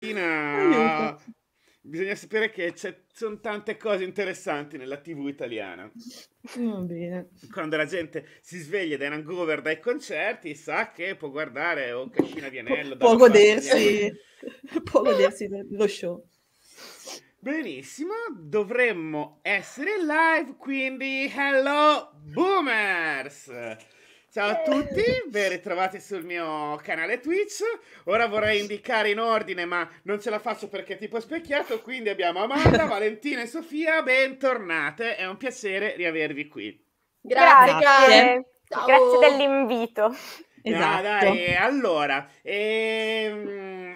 Aiuto. Bisogna sapere che ci sono tante cose interessanti nella TV italiana. Va bene. Quando la gente si sveglia da un hangover dai concerti, sa che può guardare o Cascina Vianello. Può, può godersi, può godersi lo show. Benissimo, dovremmo essere live, quindi hello boomers! Ciao a eh. tutti, ben ritrovati sul mio canale Twitch. Ora vorrei indicare in ordine, ma non ce la faccio perché è tipo specchiato, quindi abbiamo Amanda, Valentina e Sofia, bentornate. È un piacere riavervi qui. Grazie, grazie. grazie dell'invito. Esatto. Ah, dai, esatto. allora, ehm,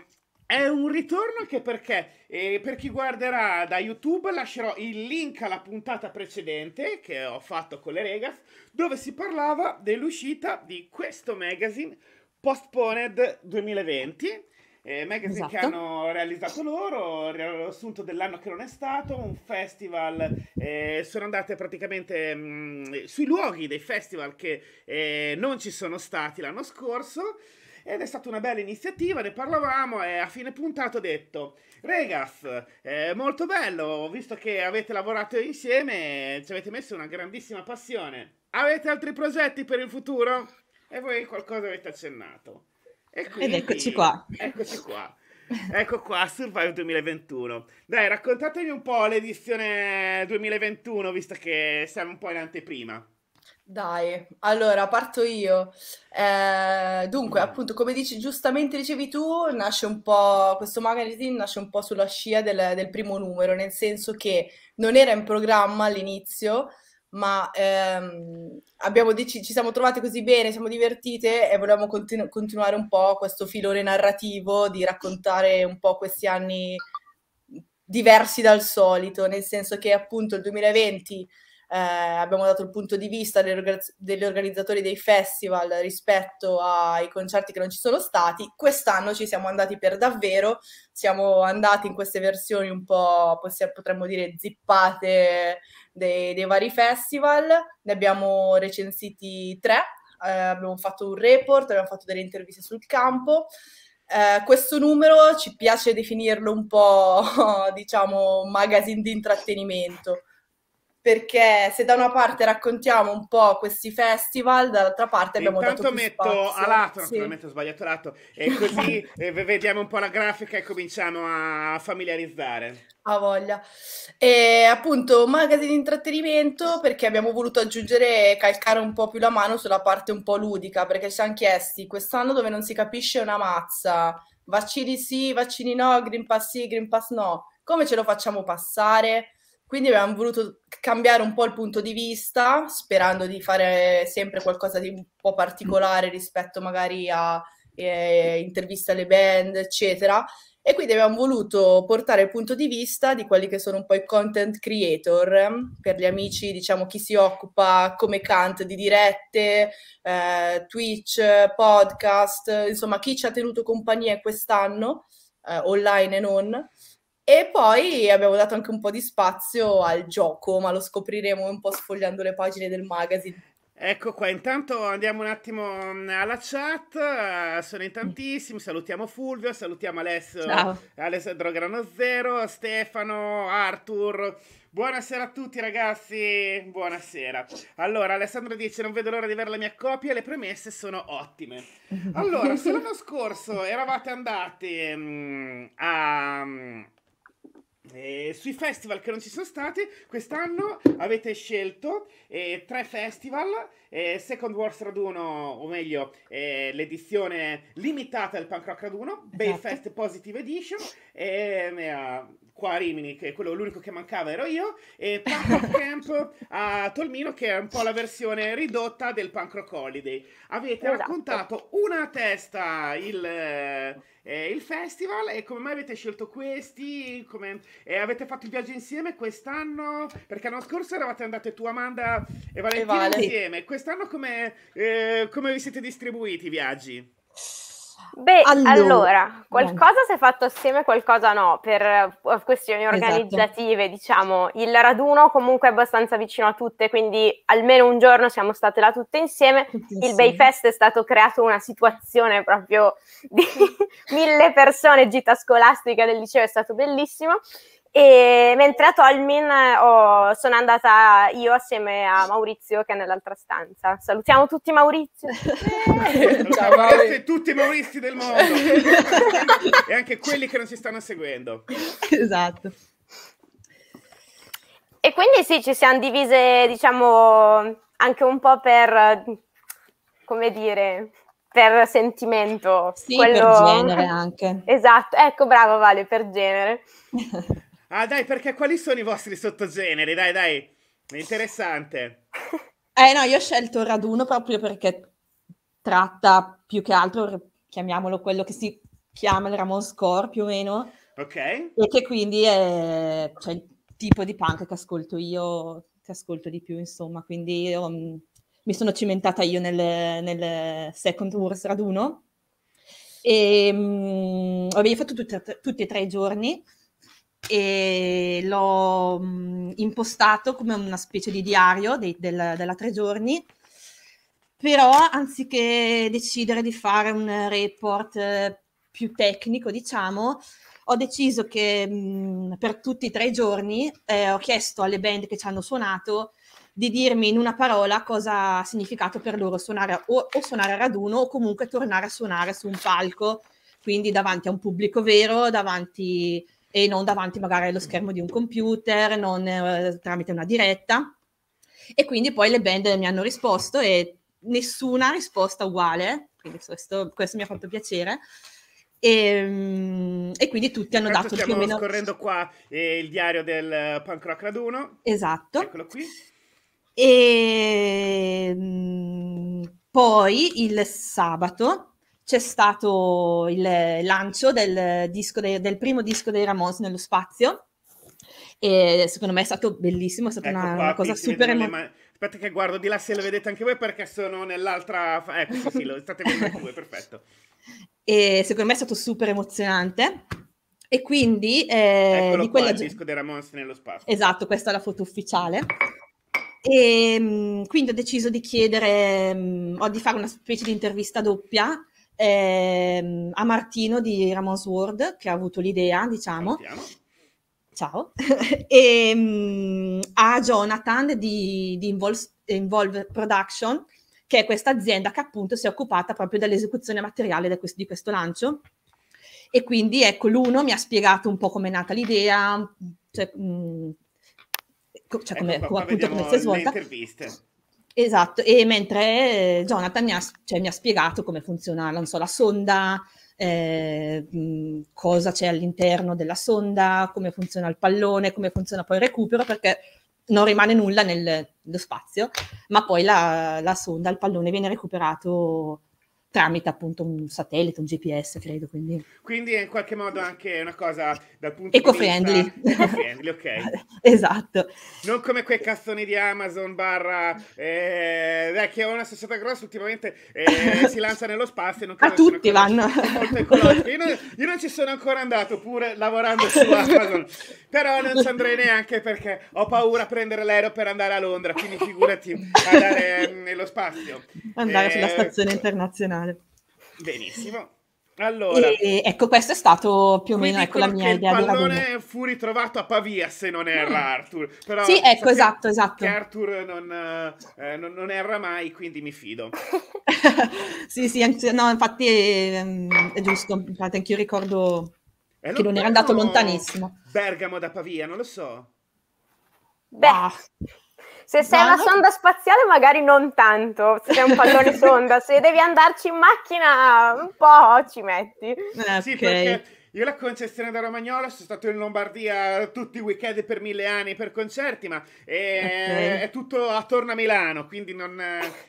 è un ritorno anche perché eh, per chi guarderà da YouTube lascerò il link alla puntata precedente che ho fatto con le Regas dove si parlava dell'uscita di questo magazine Postponed 2020. Eh, magazine esatto. che hanno realizzato loro, riassunto dell'anno che non è stato, un festival, eh, sono andate praticamente mh, mm, sui luoghi dei festival che eh, non ci sono stati l'anno scorso ed è stata una bella iniziativa, ne parlavamo e a fine puntata ho detto Regas, è molto bello, visto che avete lavorato insieme, ci avete messo una grandissima passione. Avete altri progetti per il futuro? E voi qualcosa avete accennato. Quindi, ed eccoci qua. Eccoci qua. Ecco qua, Survive 2021. Dai, raccontatemi un po' l'edizione 2021, visto che siamo un po' in anteprima. Dai, allora parto io. Eh, dunque, appunto, come dici, giustamente dicevi tu, nasce un po', questo magazine nasce un po' sulla scia del, del primo numero, nel senso che non era in programma all'inizio, ma ehm, abbiamo ci siamo trovate così bene, siamo divertite e volevamo continu- continuare un po' questo filone narrativo di raccontare un po' questi anni diversi dal solito, nel senso che appunto il 2020 eh, abbiamo dato il punto di vista degli organizzatori dei festival rispetto ai concerti che non ci sono stati. Quest'anno ci siamo andati per davvero, siamo andati in queste versioni un po', possiamo, potremmo dire, zippate dei, dei vari festival, ne abbiamo recensiti tre. Eh, abbiamo fatto un report, abbiamo fatto delle interviste sul campo eh, questo numero ci piace definirlo un po', diciamo, magazine di intrattenimento, perché se da una parte raccontiamo un po' questi festival, dall'altra parte abbiamo Intanto dato Intanto metto spazio. a lato, sì. naturalmente ho sbagliato lato, e così eh, vediamo un po' la grafica e cominciamo a familiarizzare. Ha voglia. E appunto, magazine di intrattenimento perché abbiamo voluto aggiungere, calcare un po' più la mano sulla parte un po' ludica, perché ci siamo chiesti quest'anno dove non si capisce una mazza, vaccini sì, vaccini no, Green Pass sì, Green Pass no, come ce lo facciamo passare? Quindi abbiamo voluto cambiare un po' il punto di vista, sperando di fare sempre qualcosa di un po' particolare rispetto magari a eh, interviste alle band, eccetera. E quindi abbiamo voluto portare il punto di vista di quelli che sono un po' i content creator, per gli amici, diciamo, chi si occupa come cant di dirette, eh, Twitch, podcast, insomma, chi ci ha tenuto compagnia quest'anno, eh, online e non. E poi abbiamo dato anche un po' di spazio al gioco, ma lo scopriremo un po' sfogliando le pagine del magazine. Ecco qua, intanto andiamo un attimo mm, alla chat, eh, sono in tantissimi, salutiamo Fulvio, salutiamo Alessio, Alessandro Grano Zero, Stefano, Arthur, buonasera a tutti ragazzi, buonasera. Allora Alessandro dice non vedo l'ora di avere la mia copia, le premesse sono ottime. Allora, se l'anno scorso eravate andati mm, a mm, eh, sui festival che non ci sono stati, quest'anno avete scelto eh, tre festival, eh, Second Wars Raduno, o meglio eh, l'edizione limitata del Punk Rock Raduno, esatto. Bay Fest Positive Edition e eh, qua a Rimini, che quello, l'unico che mancava ero io, e Punk Rock Camp a Tolmino, che è un po' la versione ridotta del Punk Rock Holiday. Avete esatto. raccontato una testa il, eh, il, festival e come mai avete scelto questi? Come, eh, avete fatto il viaggio insieme quest'anno? Perché l'anno scorso eravate andate tu, Amanda e Valentina e vale. insieme. Quest'anno come, eh, come vi siete distribuiti i viaggi? Beh, allora, allora qualcosa si è fatto assieme, qualcosa no, per eh, questioni esatto. organizzative, esatto. diciamo. Il raduno comunque è abbastanza vicino a tutte, quindi almeno un giorno siamo state là tutte insieme. Tutti Il Bayfest è stato creato una situazione proprio di mille persone, gita scolastica del liceo, è stato bellissimo. E mentre a Tolmin oh, sono andata io assieme a Maurizio che è nell'altra stanza. Salutiamo tutti Maurizio. Eh. Ciao, Mauri. tutti i Maurizi del mondo e anche quelli che non ci stanno seguendo. Esatto. E quindi sì, ci siamo divise, diciamo, anche un po' per, come dire, per sentimento. Sì, quello... per genere anche. Esatto, ecco, bravo Vale, per genere. Ah, dai, perché quali sono i vostri sottogeneri? Dai, dai, interessante. Eh no, io ho scelto raduno proprio perché tratta più che altro, chiamiamolo quello che si chiama il Ramon Score più o meno. Ok. E che quindi è cioè, il tipo di punk che ascolto io, che ascolto di più, insomma. Quindi io, um, mi sono cimentata io nel, nel Second Wars Raduno. E um, mm, avevo fatto tutti e tre i giorni e l'ho mh, impostato come una specie di diario dei, del, della tre giorni però anziché decidere di fare un report eh, più tecnico diciamo ho deciso che mh, per tutti i tre giorni eh, ho chiesto alle band che ci hanno suonato di dirmi in una parola cosa ha significato per loro suonare o, o suonare a raduno o comunque tornare a suonare su un palco quindi davanti a un pubblico vero davanti e non davanti magari allo schermo di un computer, non eh, tramite una diretta. E quindi poi le band mi hanno risposto e nessuna risposta uguale, quindi questo, questo mi ha fatto piacere. E, ehm, e, quindi tutti hanno dato più o meno... Stiamo scorrendo qua eh, il diario del eh, punk rock raduno. Esatto. Eccolo qui. E ehm, poi il sabato c'è stato il lancio del, disco de- del primo disco dei Ramones nello spazio e secondo me è stato bellissimo, è stata ecco una, qua, una cosa super emozionante. Aspetta che guardo di là se lo vedete anche voi perché sono nell'altra... Ecco, sì, sì lo state vedendo voi, perfetto. E secondo me è stato super emozionante. E quindi... Eh, Eccolo di quella... il disco dei Ramones nello spazio. Esatto, questa è la foto ufficiale. E mm, quindi ho deciso di chiedere, mh, mm, di fare una specie di intervista doppia eh, a Martino di Ramon's World che ha avuto l'idea, diciamo. Partiamo. Ciao. e um, a Jonathan di, di Involve, Involve, Production, che è questa azienda che appunto si è occupata proprio dell'esecuzione materiale di questo, di questo lancio. E quindi ecco, l'uno mi ha spiegato un po' come è nata l'idea, cioè, mh, mm, cioè ecco come, appunto come si è svolta. Le interviste. Esatto, e mentre eh, Jonathan mi ha, cioè, mi ha spiegato come funziona so, la sonda, eh, cosa c'è all'interno della sonda, come funziona il pallone, come funziona poi il recupero, perché non rimane nulla nello spazio, ma poi la, la sonda, il pallone viene recuperato tramite appunto un satellite, un GPS, credo. Quindi, quindi è in qualche modo anche una cosa dal punto eco-friendly. di vista eco-friendly, ok. esatto. Non come quei cazzoni di Amazon barra eh, che una società grossa ultimamente eh, si lancia nello spazio e non A tutti vanno. Io, non, io non ci sono ancora andato pure lavorando su Amazon, però non ci andrei neanche perché ho paura a prendere l'aereo per andare a Londra, quindi figurati andare mm, nello spazio. Andare eh, sulla stazione internazionale finale. Benissimo. Allora, e, ecco, questo è stato più o meno ecco, la mia idea. Il pallone fu ritrovato a Pavia, se non mm. erra mm. Arthur. Però sì, ecco, esatto, che, esatto. Che Arthur non, eh, eh, non, non, erra mai, quindi mi fido. sì, sì, anzi, no, infatti è, ehm, è giusto. Infatti anch'io ricordo è eh, che non era andato lontanissimo. Bergamo da Pavia, non lo so. Beh, ah. Se sei no, una sonda spaziale magari non tanto, se sei un pallone sonda, se devi andarci in macchina un po' ci metti. Ah, sì, okay. Io la concessione da Romagnola sono stato in Lombardia tutti i weekend per mille anni per concerti, ma è, eh, okay. è tutto attorno a Milano, quindi non,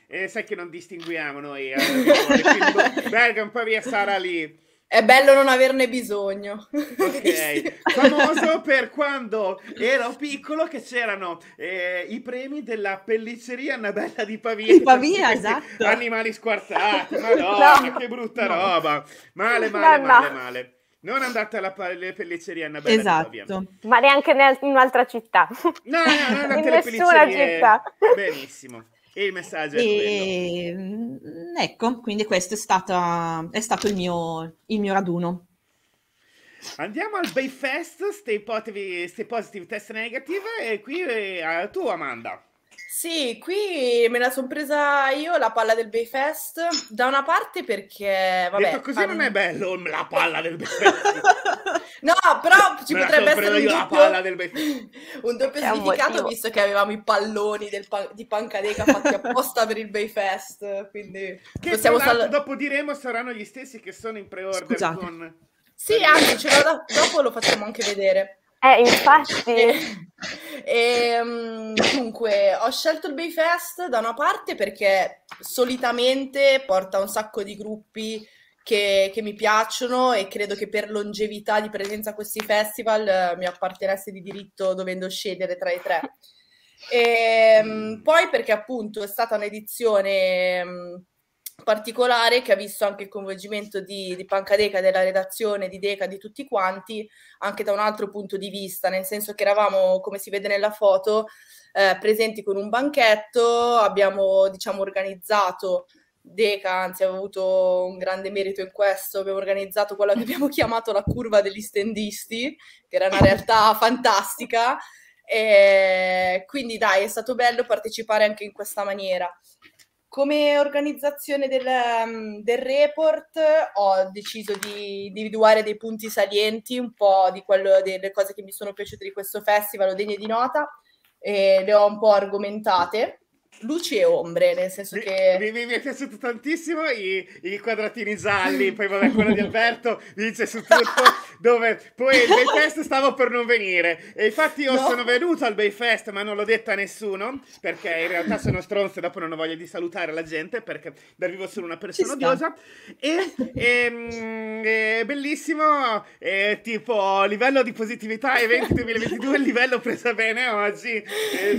eh, sai che non distinguiamo noi. Eh, Bergamo, poi via Sara lì. È bello non averne bisogno. Ok, famoso per quando ero piccolo che c'erano eh, i premi della pelliceria Annabella di Pavia. Di Pavia, esatto. Animali squartati, madonna, no. che brutta no. roba. Male, male, no, male, male. Non andate alla pelliceria Annabella esatto. di Pavia. Esatto. Ma neanche in un'altra città. No, no, non andate in alla Benissimo. E il messaggio e... Mm, ecco, quindi questo è, stata, è stato il mio, il mio raduno. Andiamo al Bayfest, stay positive, stay positive, test negative, e qui eh, a tu Amanda. Sì, qui me la sono presa io la palla del Bayfest, da una parte perché, vabbè... Detto così fan... non è bello la palla del Bayfest. no, però ci me potrebbe essere un doppio, un doppio significato motivo. visto che avevamo i palloni pan... di pancadeca fatti apposta per il Bayfest, quindi... Che possiamo sal... dopo diremo saranno gli stessi che sono in pre-order con... Sì, anzi, da... dopo lo facciamo anche vedere. Eh, infatti. E, ehm, dunque, ho scelto il Bayfest da una parte perché solitamente porta un sacco di gruppi che, che, mi piacciono e credo che per longevità di presenza a questi festival eh, mi appartenesse di diritto dovendo scegliere tra i tre. E, ehm, poi perché appunto è stata un'edizione... Um, particolare che ha visto anche il coinvolgimento di, di Pancadeca, della redazione, di Deca, di tutti quanti, anche da un altro punto di vista, nel senso che eravamo, come si vede nella foto, eh, presenti con un banchetto, abbiamo diciamo organizzato Deca, anzi avevo avuto un grande merito in questo, abbiamo organizzato quella che abbiamo chiamato la curva degli stendisti, che era una realtà fantastica, e quindi dai, è stato bello partecipare anche in questa maniera. Come organizzazione del, mm, del report ho deciso di individuare dei punti salienti, un po' di quello, delle cose che mi sono piaciute di questo festival o degne di nota, e le ho un po' argomentate luci e ombre, nel senso che... Mi, mi, mi è piaciuto tantissimo i, i quadratini gialli, poi vabbè quello di Alberto dice su tutto, dove poi nel test stavo per non venire. E infatti io no. sono venuto al Bayfest ma non l'ho detto a nessuno, perché in realtà sono stronzo e dopo non ho voglia di salutare la gente, perché dal vivo sono una persona odiosa. E, e, ehm, e bellissimo, e, tipo livello di positività eventi 2022, il livello presa bene oggi,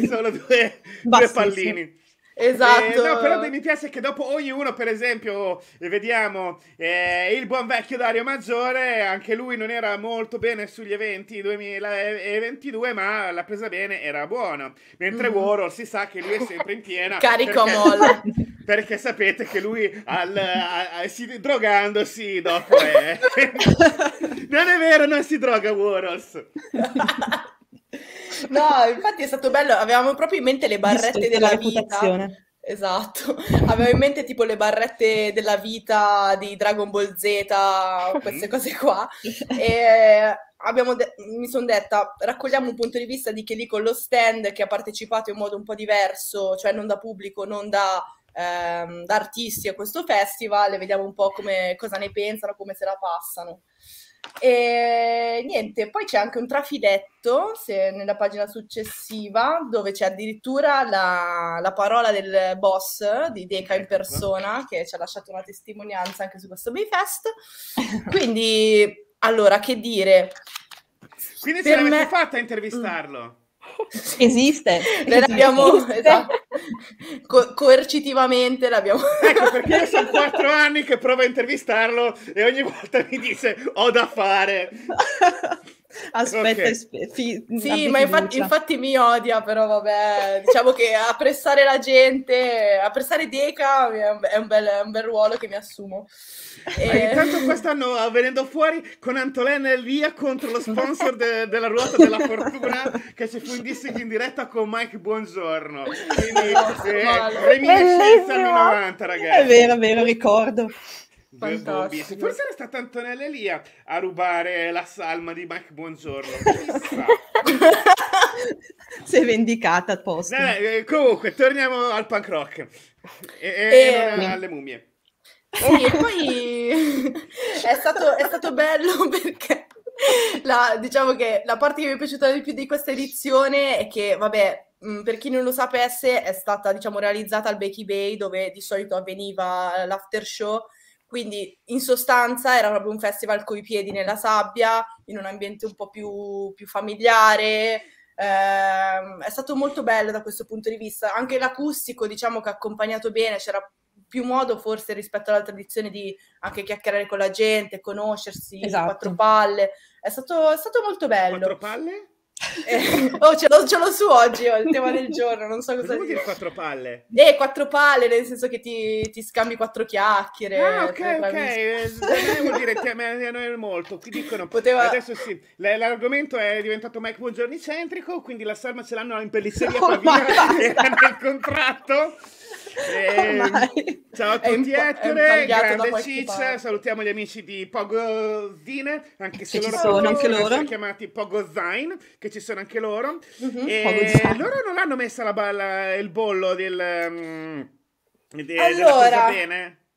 solo due, due pallini. Esatto. Eh, no, però mi piace che dopo ognuno, per esempio, eh, vediamo eh, il buon vecchio Dario Maggiore, anche lui non era molto bene sugli eventi 2022, eh, ma l'ha presa bene, era buono. Mentre mm. Warhol si sa che lui è sempre in piena. Carico perché, molla. Perché sapete che lui al, a, a, si, drogandosi dopo è... non è vero, non si droga Warhol. No, infatti è stato bello, avevamo proprio in mente le barrette Visto della vita. Esatto, avevo in mente tipo le barrette della vita di Dragon Ball Z, queste mhm. cose qua. E de- mi sono detta, raccogliamo un punto di vista di che lì con lo stand che ha partecipato in modo un po' diverso, cioè non da pubblico, non da, ehm, da artisti a questo festival, e vediamo un po' come, cosa ne pensano, come se la passano. E niente, poi c'è anche un trafiletto se, nella pagina successiva dove c'è addirittura la, la parola del boss di Deca in ecco. persona che ci ha lasciato una testimonianza anche su questo Bayfest. Quindi, allora, che dire? Quindi per ce l'avete me... fatta a intervistarlo? Mm. Esatto. Esiste. Noi l'abbiamo esatto. Co- coercitivamente l'abbiamo. Ecco perché io sono quattro anni che provo a intervistarlo e ogni volta mi dice ho da fare. Aspetta, okay. sp- fi- sì, ma infatti, infatti, mi odia, però vabbè, diciamo che apprezzare la gente, apprezzare Deca è un bel, è un bel ruolo che mi assumo. E... Intanto quest'anno venendo fuori con Antolena e Lia contro lo sponsor de- della ruota della fortuna che ci fu in dissing in diretta con Mike Buongiorno. Quindi, eh, reminiscenza anni 90, ragazzi. È vero, è vero, ricordo. Fantastico. Forse era stata Antonella Elia a rubare la salma di Mike Buongiorno. si è vendicata apposta. Eh, comunque, torniamo al punk rock e, e, e... alle mumie. Sì, e poi è, stato, è stato bello perché la, diciamo che la parte che mi è piaciuta di più di questa edizione è che, vabbè, per chi non lo sapesse, è stata diciamo, realizzata al Becky Bay, dove di solito avveniva l'after show quindi in sostanza era proprio un festival coi piedi nella sabbia, in un ambiente un po' più, più familiare. Eh, è stato molto bello da questo punto di vista. Anche l'acustico, diciamo che ha accompagnato bene, c'era più modo forse rispetto alla tradizione di anche chiacchierare con la gente, conoscersi, esatto. quattro palle. È stato, è stato molto bello. Quattro palle? Eh, oh, ce l'ho, ce l'ho, su oggi, ho oh, il tema del giorno, non so cosa Come dire. quattro palle? Eh, quattro palle, nel senso che ti, ti scambi quattro chiacchiere. Ah, ok, ok, eh, vuol dire che a me non è molto, ti dicono, Poteva... adesso sì, l- l'argomento è diventato Mike Buongiorno centrico, quindi la salma ce l'hanno in pelliceria, oh, poi via, era contratto. Eh, ciao a tutti imp- Ettore, grande ciccia, parte. salutiamo gli amici di Pogozine, anche se loro, sono, anche loro sono chiamati Pogozine, che ci sono anche loro. Mm-hmm, e Pogozine. loro non hanno messo la balla, il bollo del... Um, de, allora,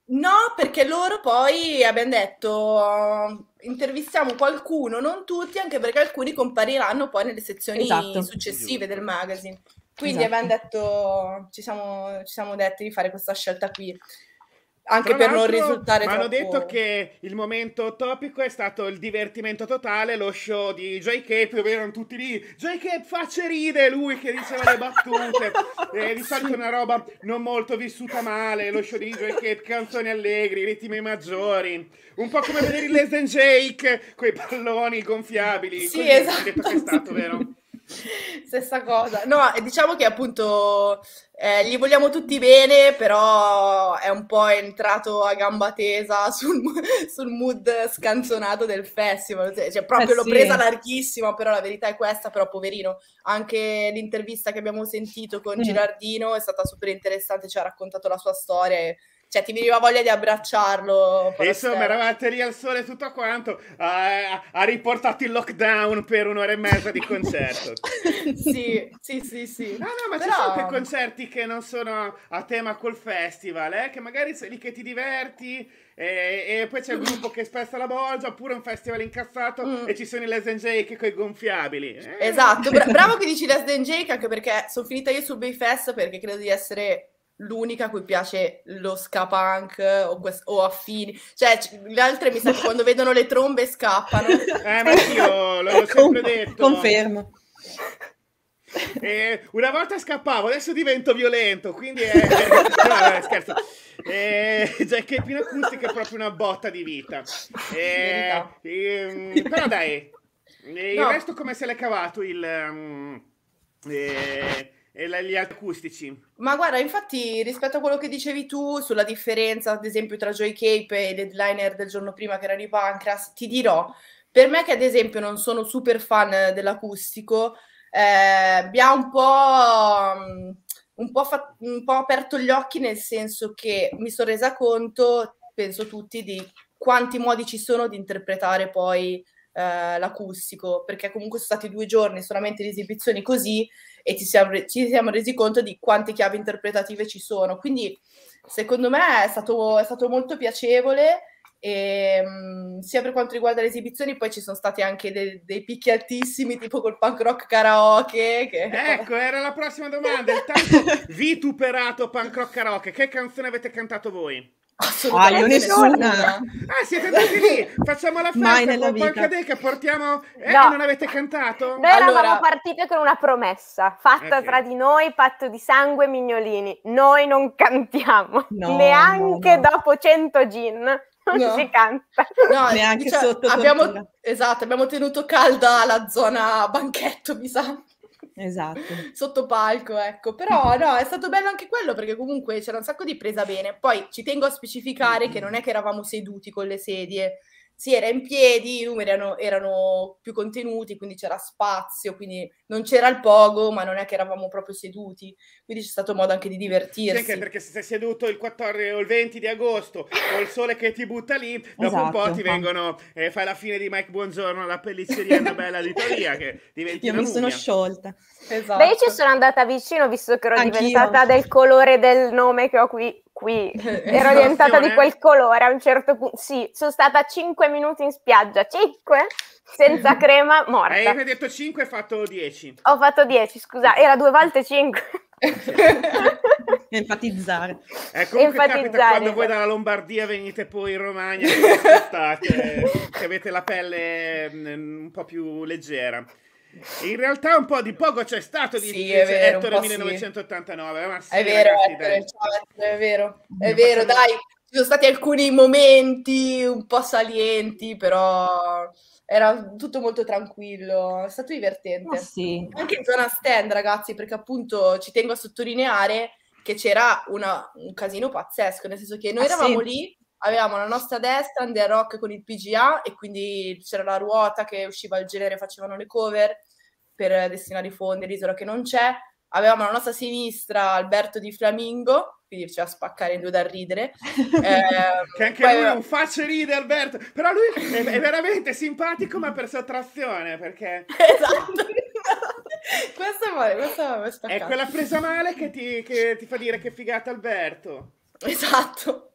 No, perché loro poi abbiamo detto um, intervistiamo qualcuno, non tutti, anche perché alcuni compariranno poi nelle sezioni esatto. successive del magazine. Quindi esatto. abbiamo detto, ci siamo, ci siamo detti di fare questa scelta qui anche Tra per non risultare troppo... hanno detto che il momento topico è stato il divertimento totale lo show di J.K. dove erano tutti lì J.K. facce ride lui che diceva le battute eh, di solito una roba non molto vissuta male lo show di J.K. canzoni allegri ritmi maggiori un po' come vedere il Les and Jake quei palloni gonfiabili sì, esatto. hanno detto che è esatto. stato vero Stessa cosa. No, diciamo che appunto eh, gli vogliamo tutti bene, però è un po' entrato a gamba tesa sul, sul mood scanzonato del festival. Cioè, cioè, proprio eh l'ho sì. presa larghissima, però la verità è questa, però poverino. Anche l'intervista che abbiamo sentito con mm. Girardino è stata super interessante, ci ha raccontato la sua storia e cioè ti veniva voglia di abbracciarlo. insomma, eravate lì al sole tutto quanto, ha, ha riportato il lockdown per un'ora e mezza di concerto. sì, sì, sì, sì. No, no, ma Però... ci sono anche concerti che non sono a tema col festival, eh? che magari sei lì che ti diverti e, e poi c'è il gruppo che spesta la bolgia oppure un festival incazzato mm. e ci sono i Les and Jake con i gonfiabili. Eh. Esatto, Bra- bravo che dici Les Than Jake anche perché sono finita io su Bayfest perché credo di essere l'unica a cui piace lo ska punk o, quest- o affini. Cioè, c- le altre mi sa che quando vedono le trombe scappano. Eh, ma io l'ho sempre Con- detto. Confermo. Eh, una volta scappavo, adesso divento violento, quindi è... no, no, scherzo. Eh, Jack cioè, e Pino Acustica è proprio una botta di vita. Eh, ehm, però dai, eh, no. il resto come se l'è cavato il... Um, e gli acustici. Ma guarda, infatti, rispetto a quello che dicevi tu sulla differenza, ad esempio, tra Joy Cape e l'headliner del giorno prima che erano i Pancras, ti dirò, per me che ad esempio non sono super fan dell'acustico, eh, mi ha un po'... Mm, un po, fa- un po' aperto gli occhi nel senso che mi sono resa conto, penso tutti, di quanti modi ci sono di interpretare poi eh, l'acustico, perché comunque sono stati due giorni solamente di esibizioni così e ci siamo, re- ci siamo resi conto di quante chiavi interpretative ci sono. Quindi secondo me è stato, è stato molto piacevole e, ehm, sia per quanto riguarda le esibizioni, poi ci sono stati anche de- dei picchi altissimi, tipo col punk rock karaoke. Che... Ecco, era la prossima domanda. Il tanto vituperato punk rock karaoke. Che canzone avete cantato voi? Assolutamente ah, nessuna. Ah, siete andati lì. Facciamo la festa con Pancadeca, portiamo Eh, no. non avete cantato? Noi allora... eravamo partite con una promessa fatta okay. tra di noi, patto di sangue, mignolini. Noi non cantiamo no, neanche no, dopo 100 gin non si canta. No, neanche diciamo, sotto abbiamo, tortura. Esatto, abbiamo tenuto calda la zona banchetto, mi sa. Esatto. Sotto palco, ecco. Però no, è stato bello anche quello perché comunque c'era un sacco di presa bene. Poi ci tengo a specificare che non è che eravamo seduti con le sedie, si era in piedi, i numeri erano, erano, più contenuti, quindi c'era spazio, quindi non c'era il pogo, ma non è che eravamo proprio seduti, quindi c'è stato modo anche di divertirsi. Sì, anche perché se sei seduto il 14 o il 20 di agosto, con il sole che ti butta lì, dopo esatto, un po' esatto, ti vengono, eh, fai la fine di Mike Buongiorno alla pelliceria Annabella di Pavia, che diventi Io mi mugna. sono sciolta. Esatto. Beh, io ci sono andata vicino, visto che ero Anch'io. diventata del colore del nome che ho qui qui, ero diventata di quel colore a un certo punto. Sì, sono stata 5 minuti in spiaggia, 5 senza crema, morta. Eh, hai detto 5 hai fatto 10. Ho fatto 10, scusa, era due volte 5. enfatizzare. Eh, comunque enfatizzare. quando voi esatto. dalla Lombardia venite poi in Romagna che, che avete la pelle mm, un po' più leggera. In realtà un po' di poco c'è stato di sì, vero, Ettore 1989. Sì. Eh, ma sì, è vero, ragazzi, Ettore, ciao, è vero, è vero, mm, dai. Ci sono stati alcuni momenti un po' salienti, però era tutto molto tranquillo, è stato divertente. Oh, sì. Anche in zona stand, ragazzi, perché appunto ci tengo a sottolineare che c'era una, un casino pazzesco, nel senso che noi ah, eravamo sì. lì, avevamo la nostra destra, Under Rock con il PGA e quindi c'era la ruota che usciva il genere, facevano le cover, per destinare i fondi all'isola che non c'è. Avevamo alla nostra sinistra Alberto di Flamingo, quindi ci a spaccare in due da ridere. Eh, che anche poi... lui non faccia ridere Alberto, però lui è, è veramente simpatico ma per sottrazione perché... Esatto. questo è, questa è, è quella presa male che ti, che ti fa dire che figata Alberto. Esatto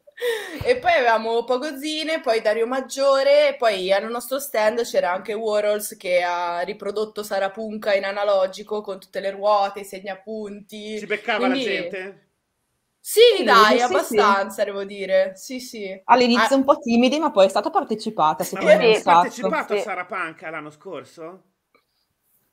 e poi avevamo Pagozine, poi Dario Maggiore, poi al nostro stand c'era anche Warhols che ha riprodotto Sara Punca in analogico con tutte le ruote, i segnapunti. Si beccava Quindi... la gente? Sì, sì dai, sì, abbastanza, sì. devo dire. Sì, sì. All'inizio ah... un po' timidi, ma poi è stata partecipata. Secondo me ha partecipato a Sara Punca l'anno scorso?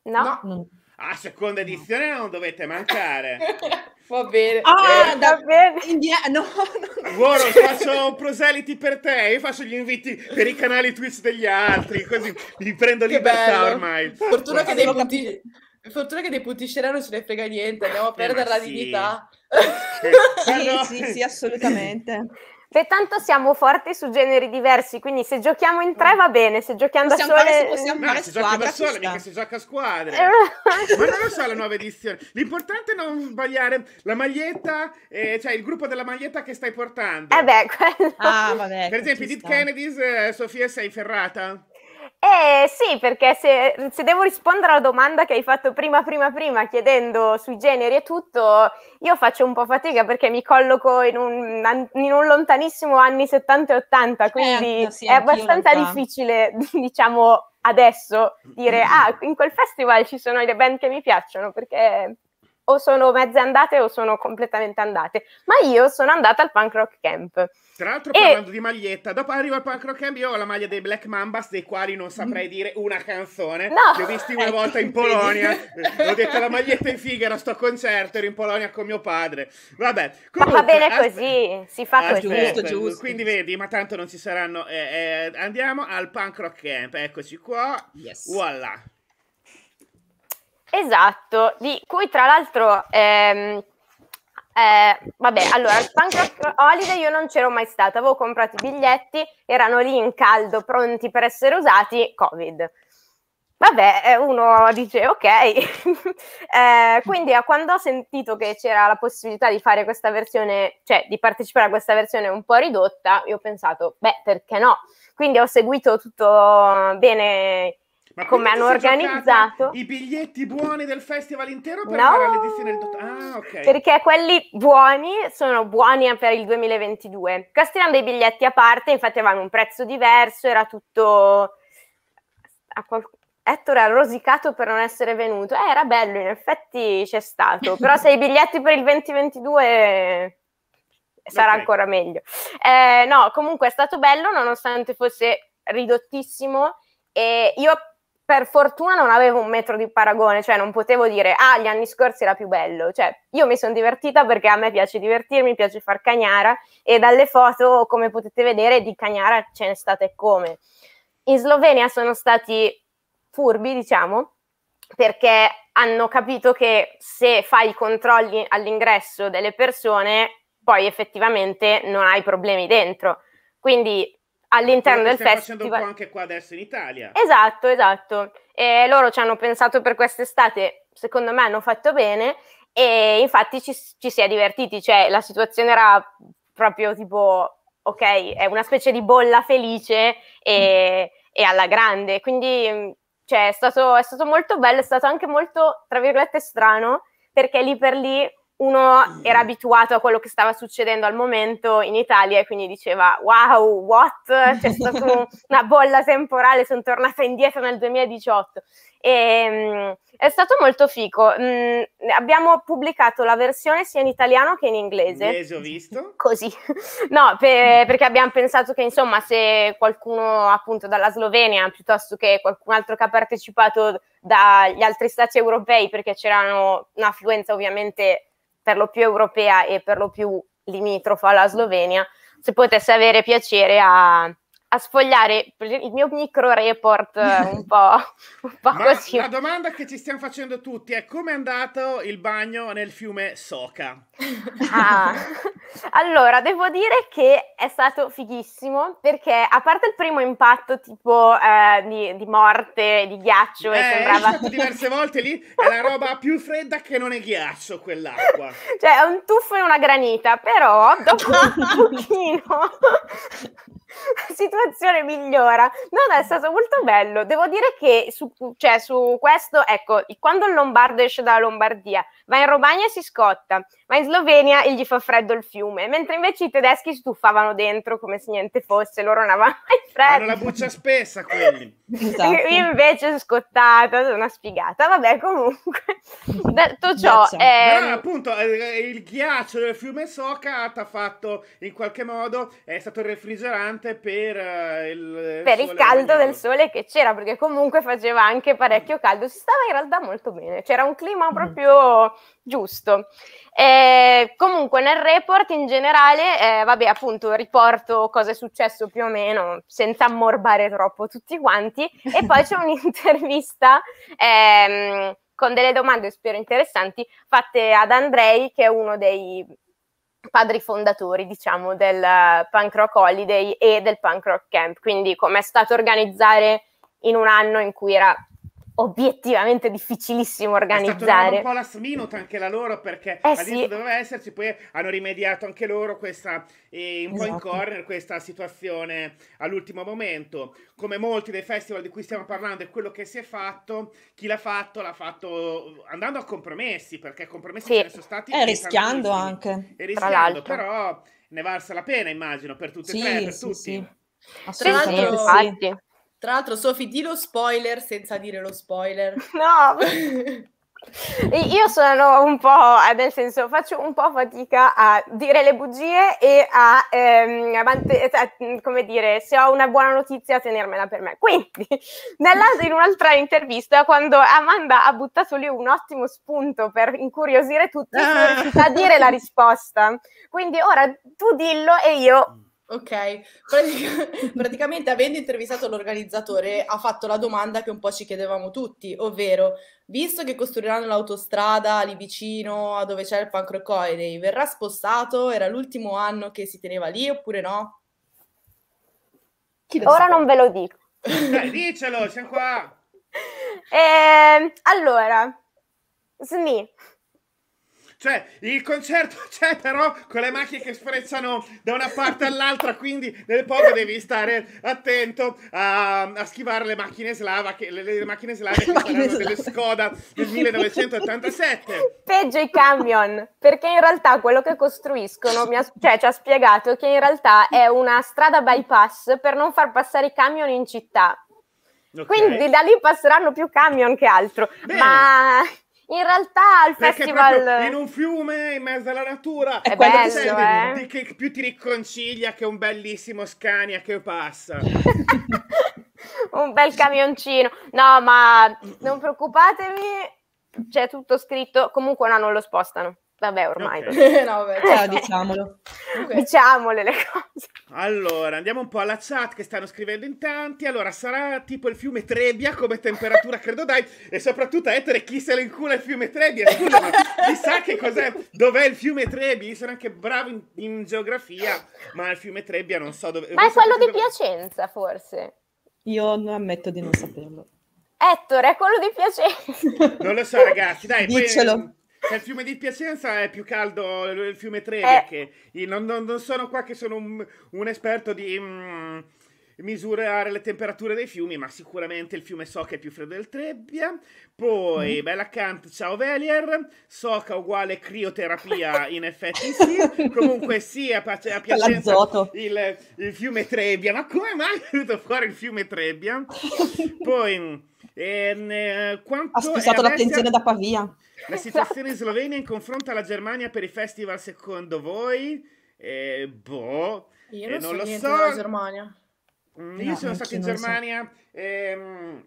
No. no. Mm. A seconda edizione non dovete mancare. Va bene. Ah, eh, da... bene. India- no, no, faccio un proseliti per te, io faccio gli inviti per i canali Twitch degli altri, così mi prendo che libertà bello. ormai. Fortuna che, punti... Fortuna che, dei punti, Fortuna non se ne frega niente, andiamo a eh, perdere eh, la sì. dignità. sì, sì, sì, assolutamente. Pertanto siamo forti su generi diversi, quindi se giochiamo in tre mm. va bene, se giochiamo possiamo da sole... Fare, no, ah, fare si gioca da sole, mica si gioca a squadre. Eh, Ma non lo so la nuova edizione. L'importante è non sbagliare la maglietta, eh, cioè il gruppo della maglietta che stai portando. Eh beh, quello... Ah, vabbè, per esempio, Did Kennedy, eh, Sofia, sei ferrata? Eh sì, perché se, se, devo rispondere alla domanda che hai fatto prima, prima, prima, chiedendo sui generi e tutto, io faccio un po' fatica perché mi colloco in un, in un lontanissimo anni 70 e 80, certo, quindi eh, sì, è abbastanza difficile, diciamo, adesso dire, mm. ah, in quel festival ci sono le band che mi piacciono, perché o sono mezze andate o sono completamente andate, ma io sono andata al punk rock camp. Tra l'altro, parlando e... di maglietta, dopo arrivo al punk rock camp, io ho la maglia dei Black Mambas, dei quali non saprei mm. dire una canzone. No. Li ho visti una volta in Polonia, ho detto la maglietta in figa, era sto concerto, ero in Polonia con mio padre. Vabbè, comunque, ma va bene aspe... così, si fa aspe... così. Giusto, giusto. Quindi vedi, ma tanto non ci saranno. Eh, eh, andiamo al punk rock camp, eccoci qua. Yes. Voilà. Esatto, di cui tra l'altro, ehm, eh, vabbè, allora, al Pancroc Holiday io non c'ero mai stata, avevo comprato i biglietti, erano lì in caldo, pronti per essere usati, Covid. Vabbè, eh, uno dice ok, eh, quindi quando ho sentito che c'era la possibilità di fare questa versione, cioè di partecipare a questa versione un po' ridotta, io ho pensato, beh, perché no? Quindi ho seguito tutto bene ma come hanno organizzato i biglietti buoni del festival intero per no, andare all'edizione del ah, okay. Perché quelli buoni sono buoni per il 2022. Questi dei biglietti a parte, infatti avevano un prezzo diverso, era tutto qual... Ettore ha rosicato per non essere venuto. Eh, era bello, in effetti c'è stato, però se i biglietti per il 2022 sarà okay. ancora meglio. Eh, no, comunque è stato bello nonostante fosse ridottissimo e io per fortuna non avevo un metro di paragone, cioè non potevo dire ah, gli anni scorsi era più bello. Cioè, io mi sono divertita perché a me piace divertirmi, piace far cagnara e dalle foto, come potete vedere, di cagnara ce n'è state come. In Slovenia sono stati furbi, diciamo, perché hanno capito che se fai i controlli all'ingresso delle persone, poi effettivamente non hai problemi dentro. Quindi all'interno del festival. Stiamo facendo un po' anche qua adesso in Italia. Esatto, esatto. E loro ci hanno pensato per quest'estate, secondo me hanno fatto bene e infatti ci, ci si è divertiti, cioè la situazione era proprio tipo, ok, è una specie di bolla felice e, e alla grande, quindi cioè, è, stato, è stato molto bello, è stato anche molto, tra virgolette, strano perché lì per lì uno mm. era abituato a quello che stava succedendo al momento in Italia e quindi diceva wow, what? C'è stata una bolla temporale, sono tornata indietro nel 2018. E, ehm, è stato molto fico. Mm, abbiamo pubblicato la versione sia in italiano che in inglese. Inglese ho visto. Così. No, per, perché abbiamo pensato che insomma se qualcuno appunto dalla Slovenia piuttosto che qualcun altro che ha partecipato dagli altri stati europei perché c'erano un'affluenza ovviamente per lo più europea e per lo più limitrofa alla Slovenia, se potesse avere piacere a, a sfogliare il mio micro report eh, un po', un po così. La domanda che ci stiamo facendo tutti è come è andato il bagno nel fiume Soca? Ah. allora, devo dire che è stato fighissimo perché a parte il primo impatto tipo eh, di, di, morte, di ghiaccio, eh, e sembrava... È diverse volte lì, è la roba più fredda che non è ghiaccio quell'acqua. Cioè è un tuffo in una granita, però dopo un pochino... situazione migliora. Non è stato molto bello. Devo dire che su, cioè, su questo, ecco, quando il lombardo esce dalla Lombardia, va in Romagna e si scotta, va in Slovenia e gli fa freddo il fiume, mentre invece i tedeschi si tuffavano dentro come se niente fosse, loro non avevano mai freddo. Hanno la buccia spessa quelli. Esatto. Io invece scottata, una sfigata. Vabbè, comunque, detto ciò... Certo. Ehm... No, appunto, eh, eh, il ghiaccio del fiume Soca ha fatto in qualche modo, è stato il refrigerante per, eh, il, per il, caldo del sole che c'era, perché comunque faceva anche parecchio caldo, si stava in realtà molto bene, c'era un clima mm. proprio giusto. Eh, comunque nel report in generale, eh, vabbè appunto riporto cosa è successo più o meno senza ammorbare troppo tutti quanti e poi c'è un'intervista ehm, con delle domande spero interessanti fatte ad Andrei che è uno dei padri fondatori, diciamo, del Punk Rock Holiday e del Punk Rock Camp. Quindi com'è stato organizzare in un anno in cui era obiettivamente difficilissimo organizzare. È un po' last minute anche la loro perché eh all'inizio sì. doveva esserci, poi hanno rimediato anche loro questa, eh, un esatto. po' in esatto. corner questa situazione all'ultimo momento. Come molti dei festival di cui stiamo parlando e quello che si è fatto, chi l'ha fatto l'ha fatto andando a compromessi, perché compromessi sì. ce ne sono stati. E rischiando anche. E rischiando, però ne valsa la pena immagino per tutte e sì, tre, per sì, tutti. Sì. Assolutamente, Tra l'altro, sì. Tra l'altro, Sofì, di lo spoiler senza dire lo spoiler. No, io sono un po', eh, nel senso, faccio un po' fatica a dire le bugie e a, ehm, a cioè, come dire, se ho una buona notizia, tenermela per me. Quindi, in un'altra intervista, quando Amanda ha buttato lì un ottimo spunto per incuriosire tutti, sono ah. riuscita a dire la risposta. Quindi ora tu dillo e io mm. Ok, Pratic- praticamente avendo intervistato l'organizzatore ha fatto la domanda che un po' ci chiedevamo tutti, ovvero, visto che costruiranno l'autostrada lì vicino a dove c'è il pancrocoidei, verrà spostato? Era l'ultimo anno che si teneva lì oppure no? Ora non ve lo dico. Dai, dicelo, siamo qua! Eh, allora, SMI, cioè, il concerto c'è però con le macchie che sprezzano da una parte all'altra, quindi nel poco devi stare attento a, a schivare le macchine slava, che, le, le macchine slave che macchine slave. delle Skoda del 1987. Peggio i camion, perché in realtà quello che costruiscono, mi ha, cioè ci ha spiegato che in realtà è una strada bypass per non far passare i camion in città. Okay. Quindi da lì passeranno più camion che altro. Bene. Ma in realtà al festival... In un fiume, in mezzo alla natura, è quello bello, che, eh? che più ti riconcilia che un bellissimo Scania che passa. un bel camioncino. No, ma non preoccupatevi, c'è tutto scritto. Comunque no, non lo spostano. Vabbè, ormai. Okay. no, vabbè, eh, diciamolo. Okay. Diciamole le cose. Allora, andiamo un po' alla chat che stanno scrivendo in tanti. Allora, sarà tipo il fiume Trebbia come temperatura, credo dai. E soprattutto, Ettore, chi se lo incula il fiume Trebbia? Scusa, ma chissà che cos'è, dov'è il fiume Trebbia? Io sono anche bravo in, in geografia, ma il fiume Trebbia non so dove... Ma è quello di dove... Piacenza, forse? Io ammetto di non saperlo. Ettore, è quello di Piacenza. Non lo so, ragazzi, dai. Diccelo. Poi... Cioè, il fiume di Piacenza è più caldo il fiume Trevi. Eh. Non, non, non, sono qua che sono un, un esperto di mm, misurare le temperature dei fiumi, ma sicuramente il fiume Soca è più freddo del Trebbia. Poi, mm. bella Kant, ciao Velier. Soca uguale crioterapia, in effetti sì. Comunque sì, a, a Piacenza il, il, fiume Trebbia. Ma come mai è venuto fuori il fiume Trebbia? Poi... Mm, ehm, eh, eh, ha spostato l'attenzione da Pavia. La esatto. situazione in Slovenia in confronto alla Germania per i festival, secondo voi? Eh, boh, io eh, non, eh, non so lo so. Germania. Mm, no, io sono stato in Germania so. ehm,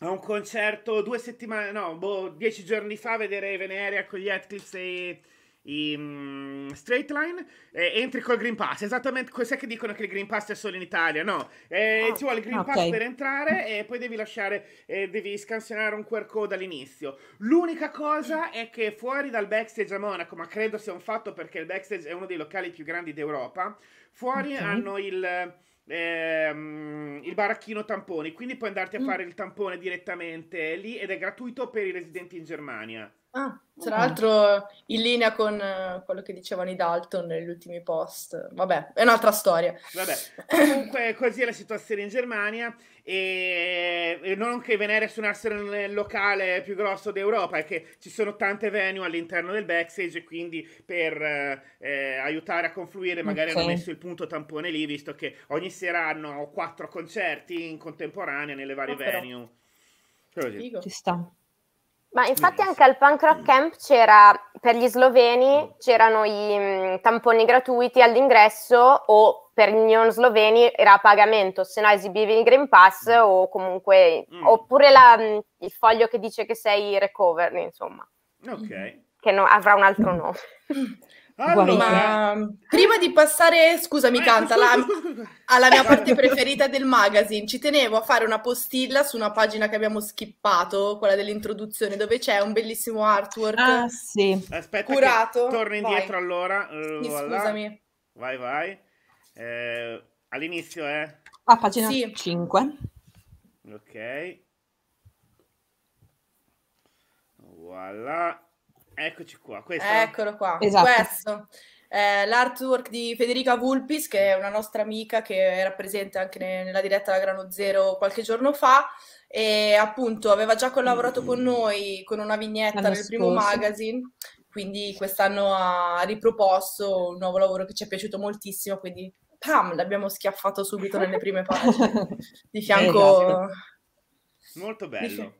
a un concerto due settimane, no, boh, dieci giorni fa a vedere Veneria con gli Atclips e i, mm, Straight Line, eh, entri col Green Pass. Esattamente cos'è che dicono che il Green Pass è solo in Italia? No, eh, ah, oh, ci vuole il Green okay. Pass per entrare e poi devi lasciare, eh, devi scansionare un QR code all'inizio. L'unica cosa è che fuori dal backstage a Monaco, ma credo sia un fatto perché il backstage è uno dei locali più grandi d'Europa, fuori okay. hanno il... Ehm, il baracchino tamponi, quindi puoi andarti a mm. fare il tampone direttamente lì ed è gratuito per i residenti in Germania. Ah, tra l'altro in linea con eh, quello che dicevano i Dalton negli ultimi post. Vabbè, è un'altra storia. Vabbè, comunque così è la situazione in Germania e, non che Venere su un Arsenal locale più grosso d'Europa, è che ci sono tante venue all'interno del backstage e quindi per eh, eh aiutare a confluire magari hanno messo il punto tampone lì, visto che ogni sera hanno quattro concerti in contemporanea nelle varie Ah, però. venue. Così. ci sta. Ma infatti anche al punk rock camp c'era, per gli sloveni, c'erano i mh, mm, tamponi gratuiti all'ingresso o per gli non sloveni era a pagamento, se no esibivi il Green Pass mm. o comunque, mm. oppure la, mh, mm, il foglio che dice che sei recovered, insomma. Ok. Che no, avrà un altro nome. Allora, ma... prima di passare, scusami, eh, canta la, alla mia parte preferita del magazine, ci tenevo a fare una postilla su una pagina che abbiamo skippato, quella dell'introduzione, dove c'è un bellissimo artwork ah, sì. curato. Torno indietro vai. allora. Uh, sì, eh, voilà. Scusami. Vai, vai. Eh, all'inizio è... Eh. A ah, pagina sì. 5. Ok. Voilà. Eccoci qua, questo. Eccolo qua, esatto. questo. Eh, l'artwork di Federica Vulpis, che è una nostra amica che era presente anche ne- nella diretta da Grano Zero qualche giorno fa e appunto aveva già collaborato mm. con mm-hmm. noi con una vignetta L'anno nel scorso. primo magazine, quindi quest'anno ha riproposto un nuovo lavoro che ci è piaciuto moltissimo, quindi pam, l'abbiamo schiaffato subito nelle prime pagine, di fianco... Esatto. Molto bello.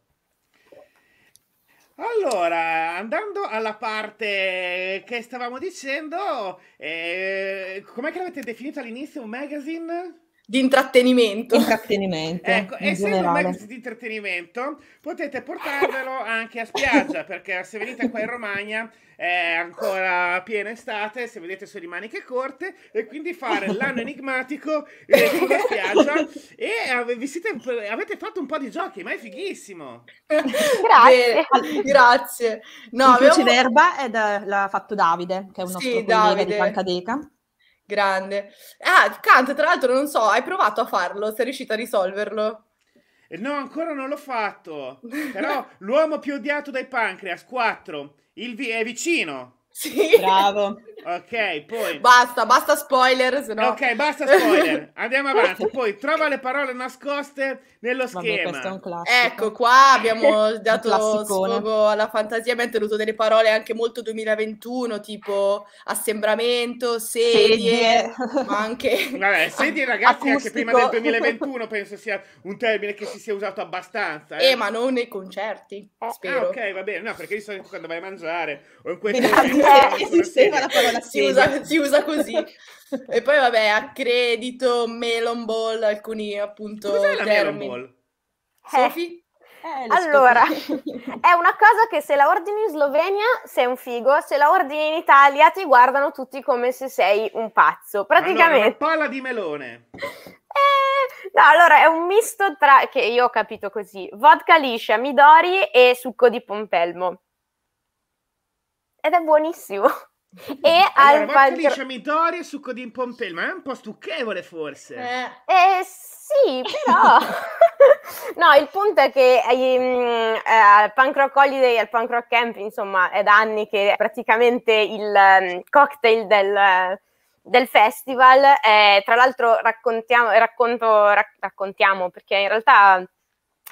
Allora, andando alla parte che stavamo dicendo, eh, com'è che l'avete definito all'inizio un magazine? di intrattenimento. Intrattenimento. ecco, in essendo generale. un magazine di intrattenimento, potete portarvelo anche a spiaggia, perché se venite qua in Romagna è ancora piena estate, se vedete sono di maniche corte, e quindi fare l'anno enigmatico eh, sulla spiaggia. e ave- siete, avete fatto un po' di giochi, ma è fighissimo. grazie. Beh, grazie. No, il avevo... d'erba è da, l'ha fatto Davide, che è un sì, nostro Davide. di Pancadeca Grande. Ah, Kant, tra l'altro, non so, hai provato a farlo? Sei riuscito a risolverlo? No, ancora non l'ho fatto. Però l'uomo più odiato dai pancreas 4. Il vi- è vicino. Sì. Bravo. Ok, poi... Basta, basta spoiler, sennò... Ok, basta spoiler. Andiamo avanti. Poi trova le parole nascoste nello schema. Vabbè, ecco, qua abbiamo dato sfogo alla fantasia, abbiamo tenuto delle parole anche molto 2021, tipo assembramento, sedie, ma anche... Vabbè, sedie ragazzi, Acustico. anche prima del 2021 penso sia un termine che si sia usato abbastanza. Eh, eh ma non nei concerti, oh, ah, ok, va bene. No, perché io so quando vai a mangiare o in questi... Eh, eh, esisteva la parola si usa, si usa così. e poi vabbè, accredito, melon ball, alcuni appunto Cos'è termini. la melon ball? Sofi? Eh, eh allora, è una cosa che se la ordini in Slovenia sei un figo, se la ordini in Italia ti guardano tutti come se sei un pazzo. Praticamente. Allora, una palla di melone. Eh, no, allora è un misto tra, che io ho capito così, vodka liscia, midori e succo di pompelmo ed è buonissimo. E allora, alfa... Mitoria e succo di pompelmo, ma è un po' stucchevole forse. Eh, eh sì, però... no, il punto è che ehm, eh, al Pancrock Holiday e al Pancrock Camp, insomma, è da anni che praticamente il um, cocktail del... Uh, del festival, eh, tra l'altro raccontiamo, eh, racconto, rac- raccontiamo perché in realtà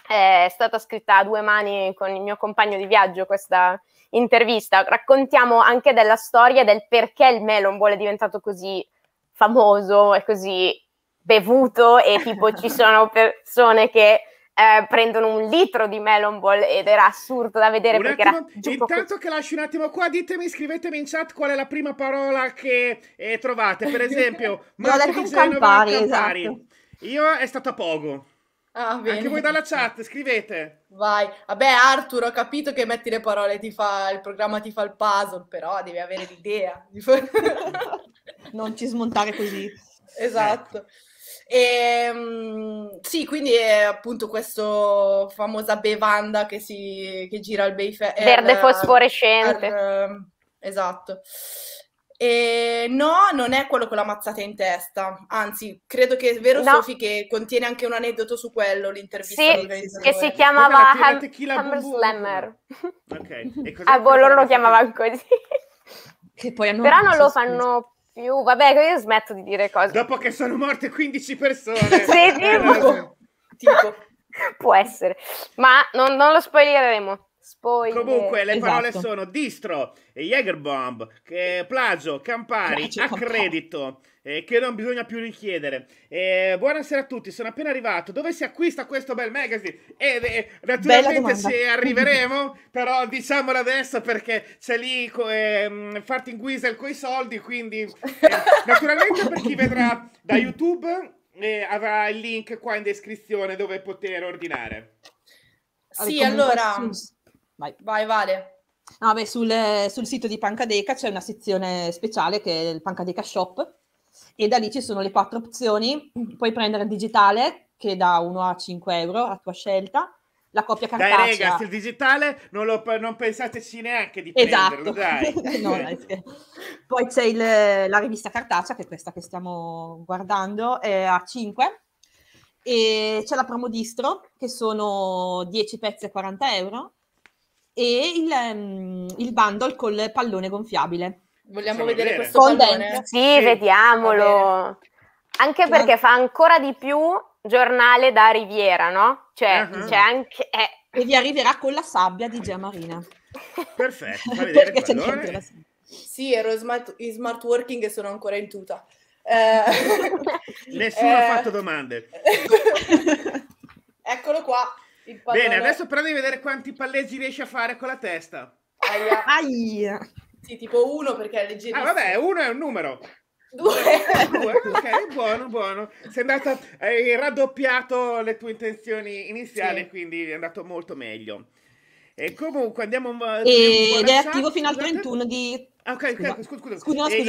eh, è stata scritta a due mani con il mio compagno di viaggio questa, intervista raccontiamo anche della storia del perché il Melon Ball è diventato così famoso e così bevuto e tipo ci sono persone che eh, prendono un litro di Melon Ball ed era assurdo da vedere un perché attimo, era intanto così. che lascio un attimo qua ditemi scrivetemi in chat qual è la prima parola che eh, trovate per esempio Marco Campari, Campari. Esatto. io è stata poco Ah, bene. Anche voi dalla chat, scrivete. Vai. Vabbè, Arthur, ho capito che metti le parole, ti fa, il programma ti fa il puzzle, però devi avere l'idea. non ci smontare così. Esatto. E, ehm, sì, quindi è appunto questa famosa bevanda che, si, che gira al Bayfair. Verde al, fosforescente. Al, ehm, esatto. E no, non è quello con la mazzata in testa. Anzi, credo che è vero, no. Sofi, che contiene anche un aneddoto su quello, l'intervista sì, che si chiamava Ham- Hammer Slammer. Ah, boh, loro lo chiamavano così. Però non lo fanno più. Vabbè, io smetto di dire cose. Dopo che sono morte 15 persone. sì, tipo. tipo. Può essere. Ma non, non lo spoileremo. Spoiler. Comunque le esatto. parole sono distro, Jägerbomb, eh, plagio, Campari, plagio, accredito, Eh, che non bisogna più richiedere. Eh, buonasera a tutti, sono appena arrivato. Dove si acquista questo bel magazine? Eh, naturalmente se arriveremo, però diciamolo adesso perché c'è lì eh, Farting Weasel con i soldi, quindi eh, naturalmente per chi vedrà da YouTube eh, avrà il link qua in descrizione dove poter ordinare. Sì, allora... Sì Vai. Vai, Vale. No, beh, sul, sul, sito di Pancadeca c'è una sezione speciale che è il Pancadeca Shop e da lì ci sono le quattro opzioni. Puoi prendere il digitale che da 1 a 5 euro a tua scelta. La coppia cartacea. Dai, ragazzi, il digitale non, lo, non pensateci neanche di esatto. no, no, eh. Poi c'è il, la rivista cartacea, che è questa che stiamo guardando, è a 5. E c'è la Promodistro, che sono 10 pezzi a 40 euro e il, um, il bundle col pallone gonfiabile. Vogliamo Siamo vedere, questo pallone? Sì, sì, vediamolo. Anche perché fa ancora di più giornale da Riviera, no? Cioè, uh-huh. c'è anche... Eh. E vi arriverà con la sabbia di Gia Marina. Perfetto, fa vedere perché il Sì, ero smart, in smart working e sono ancora in tuta. Eh, Nessuno eh, ha fatto domande. Eccolo qua pallone... Bene, adesso però devi vedere quanti palleggi riesci a fare con la testa. Aia. Aia. Sì, tipo uno perché è leggero. Ah, vabbè, uno è un numero. Due. Due, ok, buono, buono. Sei andata, hai raddoppiato le tue intenzioni iniziali, sì. quindi è andato molto meglio. E comunque andiamo... A... E... Ed è attivo fino al 31 di... ok, scusa, scusa. scusa. scusa, scusa. Il...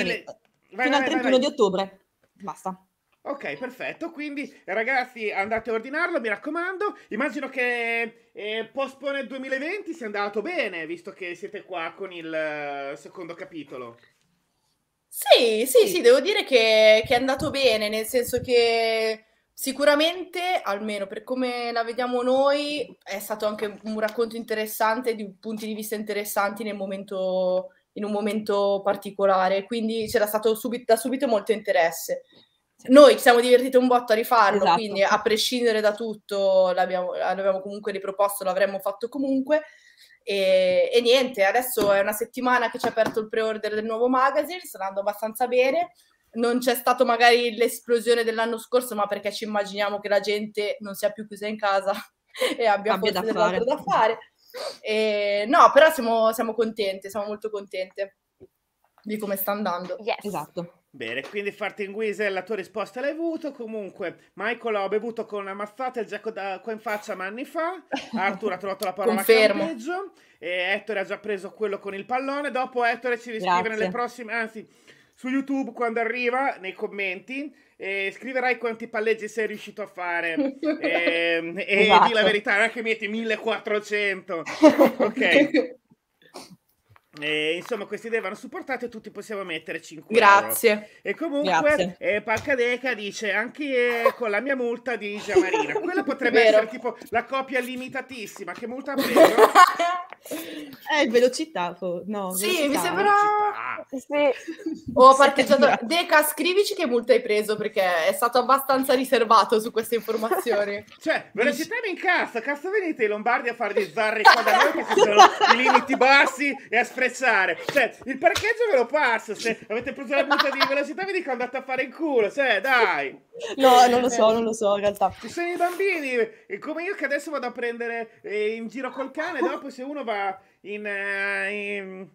Vai, fino vai, al 31 vai, di ottobre. Basta. Ok, perfetto. Quindi, ragazzi, andate a ordinarlo, mi raccomando. Immagino che eh, Postpone 2020 sia andato bene, visto che siete qua con il eh, secondo capitolo. Sì, sì, sì, devo dire che, che è andato bene, nel senso che sicuramente, almeno per come la vediamo noi, è stato anche un racconto interessante, di punti di vista interessanti nel momento in un momento particolare, quindi c'era stato subito, da subito molto interesse noi ci siamo divertiti un botto a rifarlo, esatto. quindi a prescindere da tutto l'abbiamo, l'abbiamo comunque riproposto, l'avremmo fatto comunque. E, e, niente, adesso è una settimana che ci ha aperto il pre-order del nuovo magazine, sta andando abbastanza bene. Non c'è stato magari l'esplosione dell'anno scorso, ma perché ci immaginiamo che la gente non sia più chiusa in casa e abbia, abbia da fare. da fare. E, no, però siamo, siamo contenti, siamo molto contenti di come sta andando. Yes. Esatto. Bene, quindi Fartinguise la tua risposta l'hai avuto. Comunque, Michael ho bevuto con una mazzata il giacco da qua in faccia ma anni fa. Arthur ha trovato la parola campeggio. E Ettore ha già preso quello con il pallone. Dopo Ettore ci riscrive Grazie. nelle prossime, anzi, su YouTube quando arriva, nei commenti. E scriverai quanti palleggi sei riuscito a fare eh, e esatto. di la esatto. verità, non è che metti 1400. ok. E, insomma, queste idee vanno supportate, tutti possiamo mettere 5 Grazie. Euro. E comunque, Grazie. Eh, Pancadeca dice anche con la mia multa di Giamarina. Quella potrebbe essere tipo la copia limitatissima. Che multa ha preso? Eh, velocità, no. Sì, velocità, mi sembra... Sì. Ho parcheggiato... Deca, scrivici che multa hai preso, perché è stato abbastanza riservato su queste informazioni. Cioè, velocità mi incassa, cazzo venite i lombardi a fargli zarri qua da noi, che ci sono i limiti bassi e a sprezzare. Cioè, il parcheggio ve lo passo, se avete preso la multa di velocità vi dico andate a fare in culo, cioè, dai! No, non lo so, non lo so, in realtà. Ci sono i bambini, come io che adesso vado a prendere eh, in giro col cane, dopo se uno va in, eh, in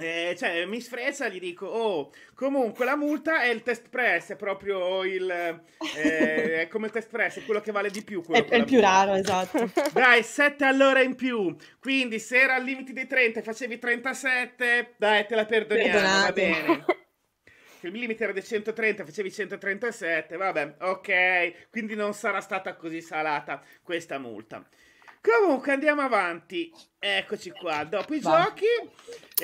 eh, cioè, mi sfrezza, gli dico, oh, comunque la multa è il test press, è proprio il, eh, è come il test press, è quello che vale di più. È, è il più multa. raro, esatto. Dai, 7 all'ora in più, quindi se era al limite dei 30 e facevi 37, dai, te la perdoniamo, Perdonate. va bene. Il limite era dei 130, facevi 137, vabbè, ok, quindi non sarà stata così salata questa multa. Comunque andiamo avanti. Eccoci qua. Ecco. Dopo i Va. giochi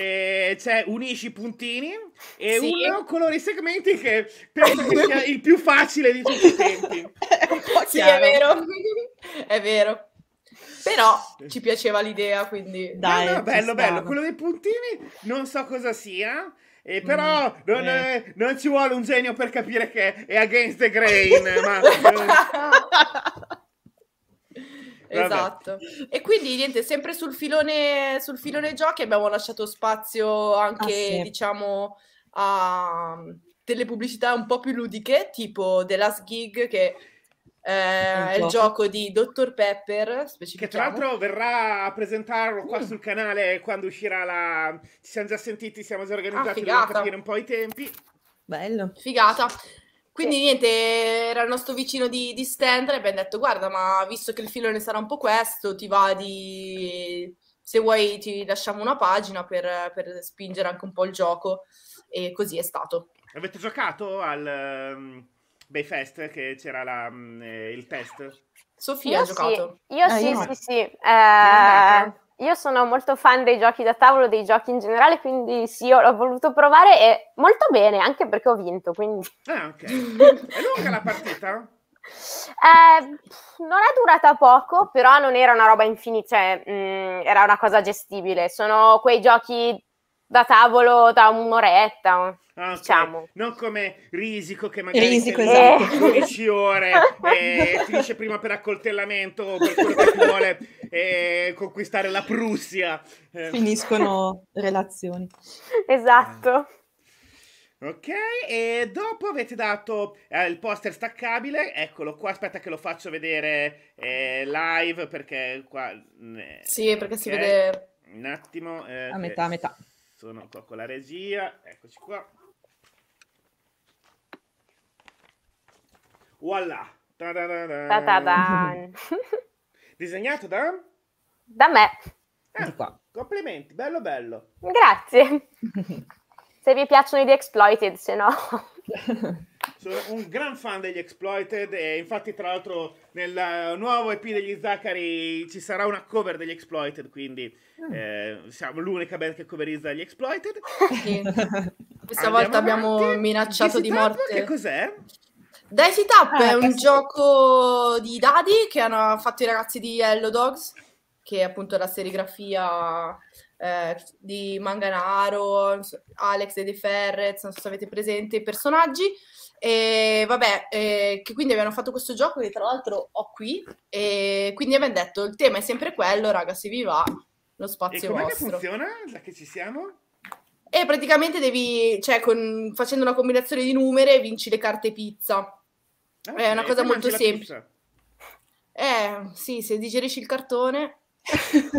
eh, cioè, unisci i puntini e sì. uno colori i segmenti che penso che sia il più facile di tutti i tempi. sì, è vero. È vero. Però ci piaceva l'idea, quindi dai. No, bello, bello. Quello dei puntini non so cosa sia. Eh, però mm, non, eh. eh non, ci vuole un genio per capire che è against the grain. ma, eh. Esatto. E quindi niente, sempre sul filone, sul filone giochi abbiamo lasciato spazio anche, ah, sì. diciamo, a mm, delle pubblicità un po' più ludiche, tipo The Last Gig che eh, il gioco di Dr. Pepper che tra l'altro verrà a presentarlo qua mm. sul canale quando uscirà la ci siamo già sentiti siamo già organizzati ah, per capire un po' i tempi bello figata quindi sì. niente, era il nostro vicino di, di stand e abbiamo detto guarda ma visto che il filone sarà un po' questo ti va di... se vuoi ti lasciamo una pagina per, per spingere anche un po' il gioco e così è stato. Avete giocato al ehm, Bayfest che c'era la, mm, eh, il test? Sofia io ha sì. giocato. Io ah, sì, io sì, sì, sì. Eh... eh? Io sono molto fan dei giochi da tavolo, dei giochi in generale, quindi sì, l'ho voluto provare e molto bene, anche perché ho vinto. Quindi... Ah, ok. È lunga la partita? Eh, non è durata poco, però non era una roba infinita, cioè, mh, mm, era una cosa gestibile. Sono quei giochi da tavolo da un'oretta. Okay. Diciamo. Non come Risico che magari Risico, esatto. 12 ore e eh, finisce prima per accoltellamento o per quello che vuole e conquistare la Prussia. Eh. Finiscono relazioni. Esatto. Ok, e dopo avete dato eh, il poster staccabile, eccolo qua, aspetta che lo faccio vedere eh, live perché qua... Mm, eh, sì, perché okay. si vede... Un attimo. Eh, a metà, a metà. Sono qua con la regia, eccoci qua. Voilà. Ta-da-da-da. Ta-da-da. Disegnato da? Da me. Ah, qua. Complimenti, bello bello. Grazie. se vi piacciono gli Exploited, se no... Sono un gran fan degli Exploited e infatti tra l'altro nel nuovo EP degli Zachary ci sarà una cover degli Exploited, quindi mm. eh, siamo l'unica band che coverizza gli Exploited. Sì. Questa Andiamo volta avanti. abbiamo minacciato Disney di morte. Che cos'è? Daisy Tap ah, è un gioco di dadi che hanno fatto i ragazzi di Hello Dogs, che è appunto la serigrafia eh, di Manganaro, Alex e De Ferrez, non so se avete presente i personaggi. E vabbè, eh, che quindi abbiamo fatto questo gioco che tra l'altro ho qui e quindi abbiamo detto il tema è sempre quello, raga, se vi va lo spazio e com'è vostro. funziona? già che ci siamo? E praticamente devi, cioè, con, facendo una combinazione di numeri, vinci le carte pizza. Okay, è una cosa molto semplice. Eh, sì, se digerisci il cartone.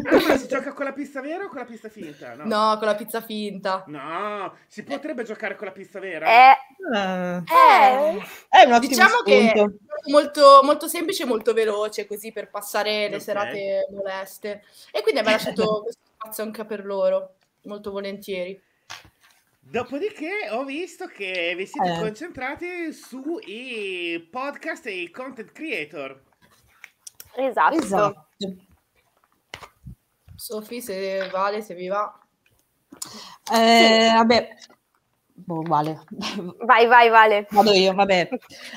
Ah, si gioca con la pizza vera o con la pizza finta? No. no, con la pizza finta. No, si potrebbe eh. giocare con la pizza vera? Eh, eh. eh. eh è un ottimo Diciamo spunto. che è molto, molto semplice e molto veloce così per passare le okay. serate moleste. E quindi abbiamo lasciato questo spazio anche per loro, molto volentieri. Dopodiché ho visto che vi siete eh. concentrati sui podcast e i content creator. Esatto. esatto. Sofì, se vale, se vi va. Eh, Vabbè, Boh, vale. Vai, vai, vale. Vado io, vabbè.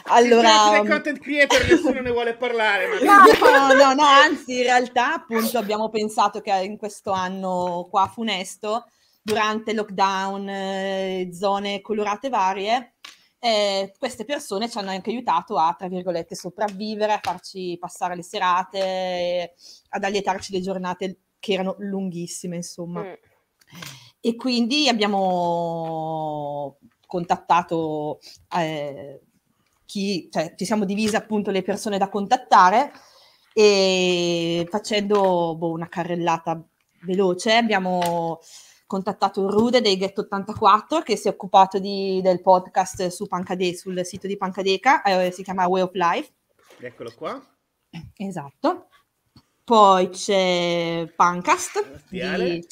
Allora... Se um, content creator nessuno ne vuole parlare. No, no, no, anzi, in realtà appunto abbiamo pensato che in questo anno qua funesto durante lockdown, eh, zone colorate varie. Eh, queste persone ci hanno anche aiutato a, tra virgolette, sopravvivere, a farci passare le serate, ad allietarci le giornate che erano lunghissime, insomma. Mm. E quindi abbiamo contattato eh, chi, cioè ci siamo divise appunto le persone da contattare e facendo boh, una carrellata veloce abbiamo contattato Rude dei Get 84 che si è occupato di, del podcast su Pancade, sul sito di Pancadeca, eh, si chiama Way of Life. Eccolo qua. Esatto. Poi c'è Pancast Grazie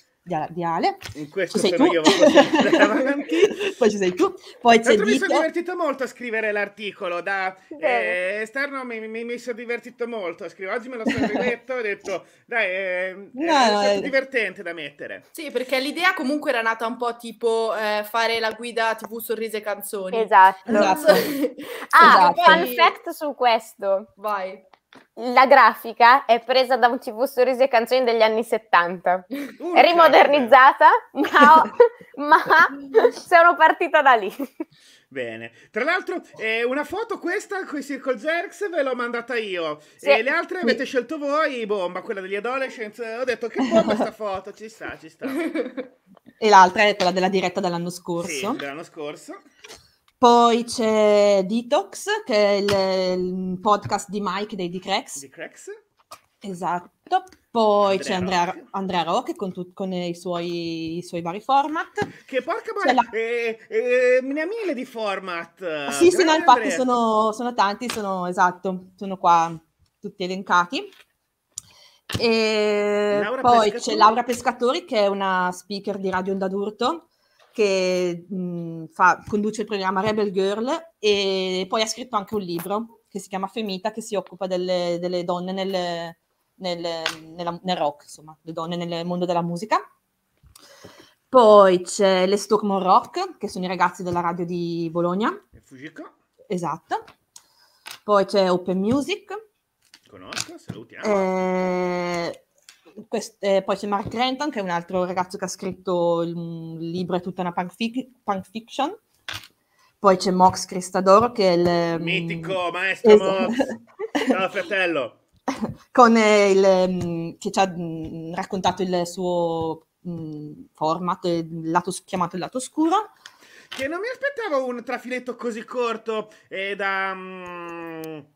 di, Ale. In questo ci sei tu. Io Poi ci sei tu. Poi c'è Mi sono divertito molto a scrivere l'articolo. Da eh, esterno mi, mi, mi, sono divertito molto a scrivere. Oggi me lo sono detto, ho detto, dai, ehm, eh, no, è, no, stato no. Eh, divertente da mettere. Sì, perché l'idea comunque era nata un po' tipo eh, fare la guida TV sorrise e Canzoni. Esatto. esatto. ah, esatto. fun fact su questo. Vai la grafica è presa da un TV Sorrisi e Canzoni degli anni 70, Urca, rimodernizzata, ma, ma sono partita da lì. Bene, tra l'altro eh, una foto questa con Circle Jerks ve l'ho mandata io sì. e le altre avete sì. scelto voi, bomba, quella degli adolescents, eh, ho detto che bomba questa foto, ci sta, ci sta. E l'altra è quella della diretta dell'anno scorso. Sì, dell'anno scorso. Poi c'è Detox, che è il, il podcast di Mike dei D-Cracks. d Esatto. Poi Andrea c'è Andrea, Rock. Andrea Rock con, tut, con i, suoi, i, suoi, vari format. Che porca boia, la... eh, eh, ne ha mille di format. Ah, sì, Grazie sì, no, infatti sono, sono, tanti, sono esatto, sono qua tutti elencati. E poi Pescatori. c'è Laura Pescatori che è una speaker di Radio Onda d'Urto che mh, mhmm, fa, conduce il programma Rebel Girl e poi ha scritto anche un libro che si chiama Femita che si occupa delle, delle donne nel, nel, nella, nel rock, insomma, le donne nel mondo della musica. Poi c'è le Stormon Rock, che sono i ragazzi della radio di Bologna. E Fujiko. Esatto. Poi c'è Open Music. Conosco, salutiamo. Eh, queste, eh, poi c'è Mark Renton, che è un altro ragazzo che ha scritto un libro è tutta una punk, fic- punk fiction. Poi c'è Mox Cristadoro, che è il... Mm, Mitico, maestro esatto. Mox! Ciao fratello! Con eh, il, mm, che ci ha mm, raccontato il suo format, il lato, chiamato il lato scuro. Che non mi aspettavo un trafiletto così corto e da... Um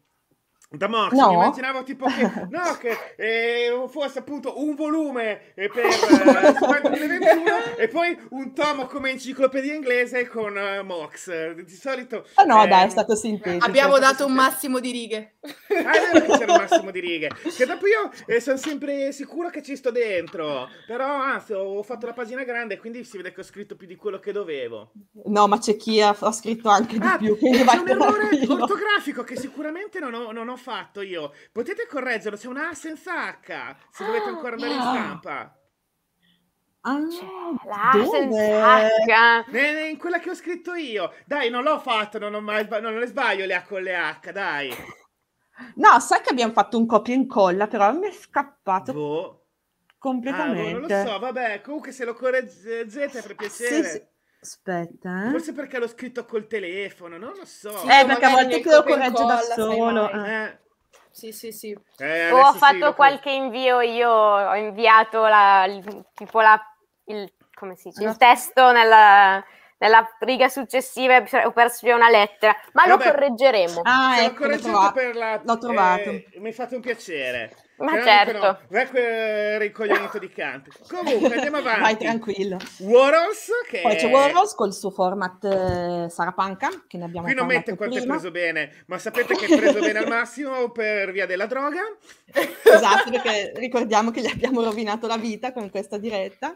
da Mox, no. immaginavo tipo che, no, che eh, fosse appunto un volume eh, per eh, e poi un tomo come enciclopedia inglese con eh, Mox. Di solito... Ah oh no, eh, dai, è eh, stato sintetico. Abbiamo stato dato sintetico. un massimo di righe. Ah, che c'era un massimo di righe. Che dopo io eh, sono sempre sicuro che ci sto dentro, però anzi ho fatto la pagina grande quindi si vede che ho scritto più di quello che dovevo. No, ma c'è chi ha, ha scritto anche di ah, più. Quindi c'è un errore ortografico che sicuramente non ho, non ho fatto io. Potete correggerlo, c'è una A senza H, se dovete ah, ancora andare in stampa. Ah, cioè, la in quella che ho scritto io. Dai, non l'ho fatto, non, ho mai, non le sbaglio le A con le H, dai. No, sai che abbiamo fatto un copia e incolla, però mi è scappato. Boh. Completamente. Ah, boh, non lo so, vabbè, comunque se lo correggete per piacere. Sì, sì. Aspetta, eh. Forse perché l'ho scritto col telefono, non lo so. Sì, eh, perché a volte ecco, te lo corregge da solo. Eh. Sì, sì, sì. Eh, oh, ho fatto sì, qualche invio io, ho inviato la, il, tipo la, il, come si dice, il testo nella, nella riga successiva e ho perso via una lettera, ma Vabbè, lo correggeremo. Ah, ecco, l'ho per la... L'ho trovato. Eh, mi fate un piacere. Ma eh, certo. Però certo. Non è quel ricoglionito di campi. Comunque, andiamo avanti. Vai tranquillo. Warhorse che... Poi c'è Warhorse col suo format eh, Sarapanca, che ne abbiamo Qui non mette quanto è preso bene, ma sapete che è preso bene al massimo per via della droga. Esatto, perché ricordiamo che gli abbiamo rovinato la vita con questa diretta.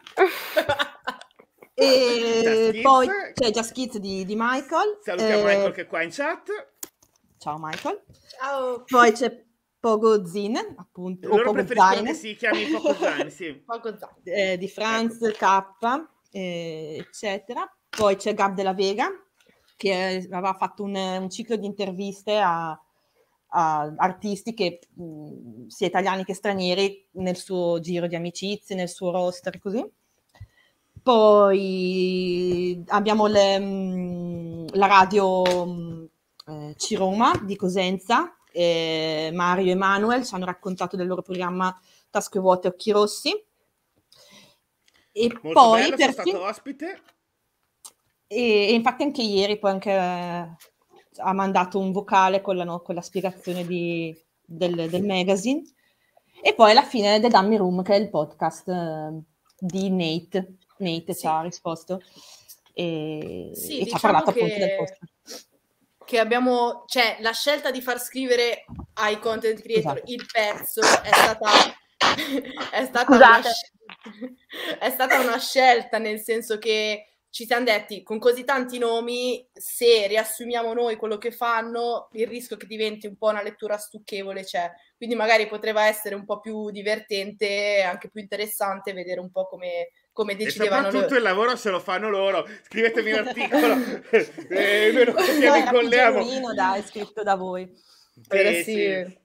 e poi c'è Just Kids di, di Michael. Salutiamo eh... Michael che è qua in chat. Ciao Michael. Ciao. Poi c'è Pogo Zin, appunto, Loro o Pogo Zine. si chiami Pogo Zine, sì. Pogo Zine. Eh, di ecco. Franz ecco. K, eh, eccetera. Poi c'è Gab della Vega, che eh, aveva fatto un, un ciclo di interviste a, a artisti che, mh, mm, sia italiani che stranieri nel suo giro di amicizie, nel suo roster, così. Poi abbiamo le, mh, mm, la radio mh, mm, eh, Ciroma di Cosenza, eh, Mario e Manuel ci hanno raccontato del loro programma Tasche Vuote Occhi Rossi. E Molto poi bello, per fin... stato ospite. E, e, infatti anche ieri poi anche, eh, ha mandato un vocale con la, no, con la spiegazione di, del, del, magazine. E poi alla fine The Dummy Room, che è il podcast eh, di Nate. Nate sì. ci ha risposto e, sì, e diciamo ci ha diciamo parlato che... appunto del podcast che abbiamo, cioè la scelta di far scrivere ai content creator esatto. il pezzo è stata, è, stata una, è stata una scelta nel senso che ci siamo detti con così tanti nomi, se riassumiamo noi quello che fanno, il rischio che diventi un po' una lettura stucchevole c'è. Quindi magari potrebbe essere un po' più divertente, anche più interessante vedere un po' come come decidevano e soprattutto loro. il lavoro se lo fanno loro scrivetemi un articolo eh, meno che no, mi colleghiamo dai scritto da voi eh, sì. sì.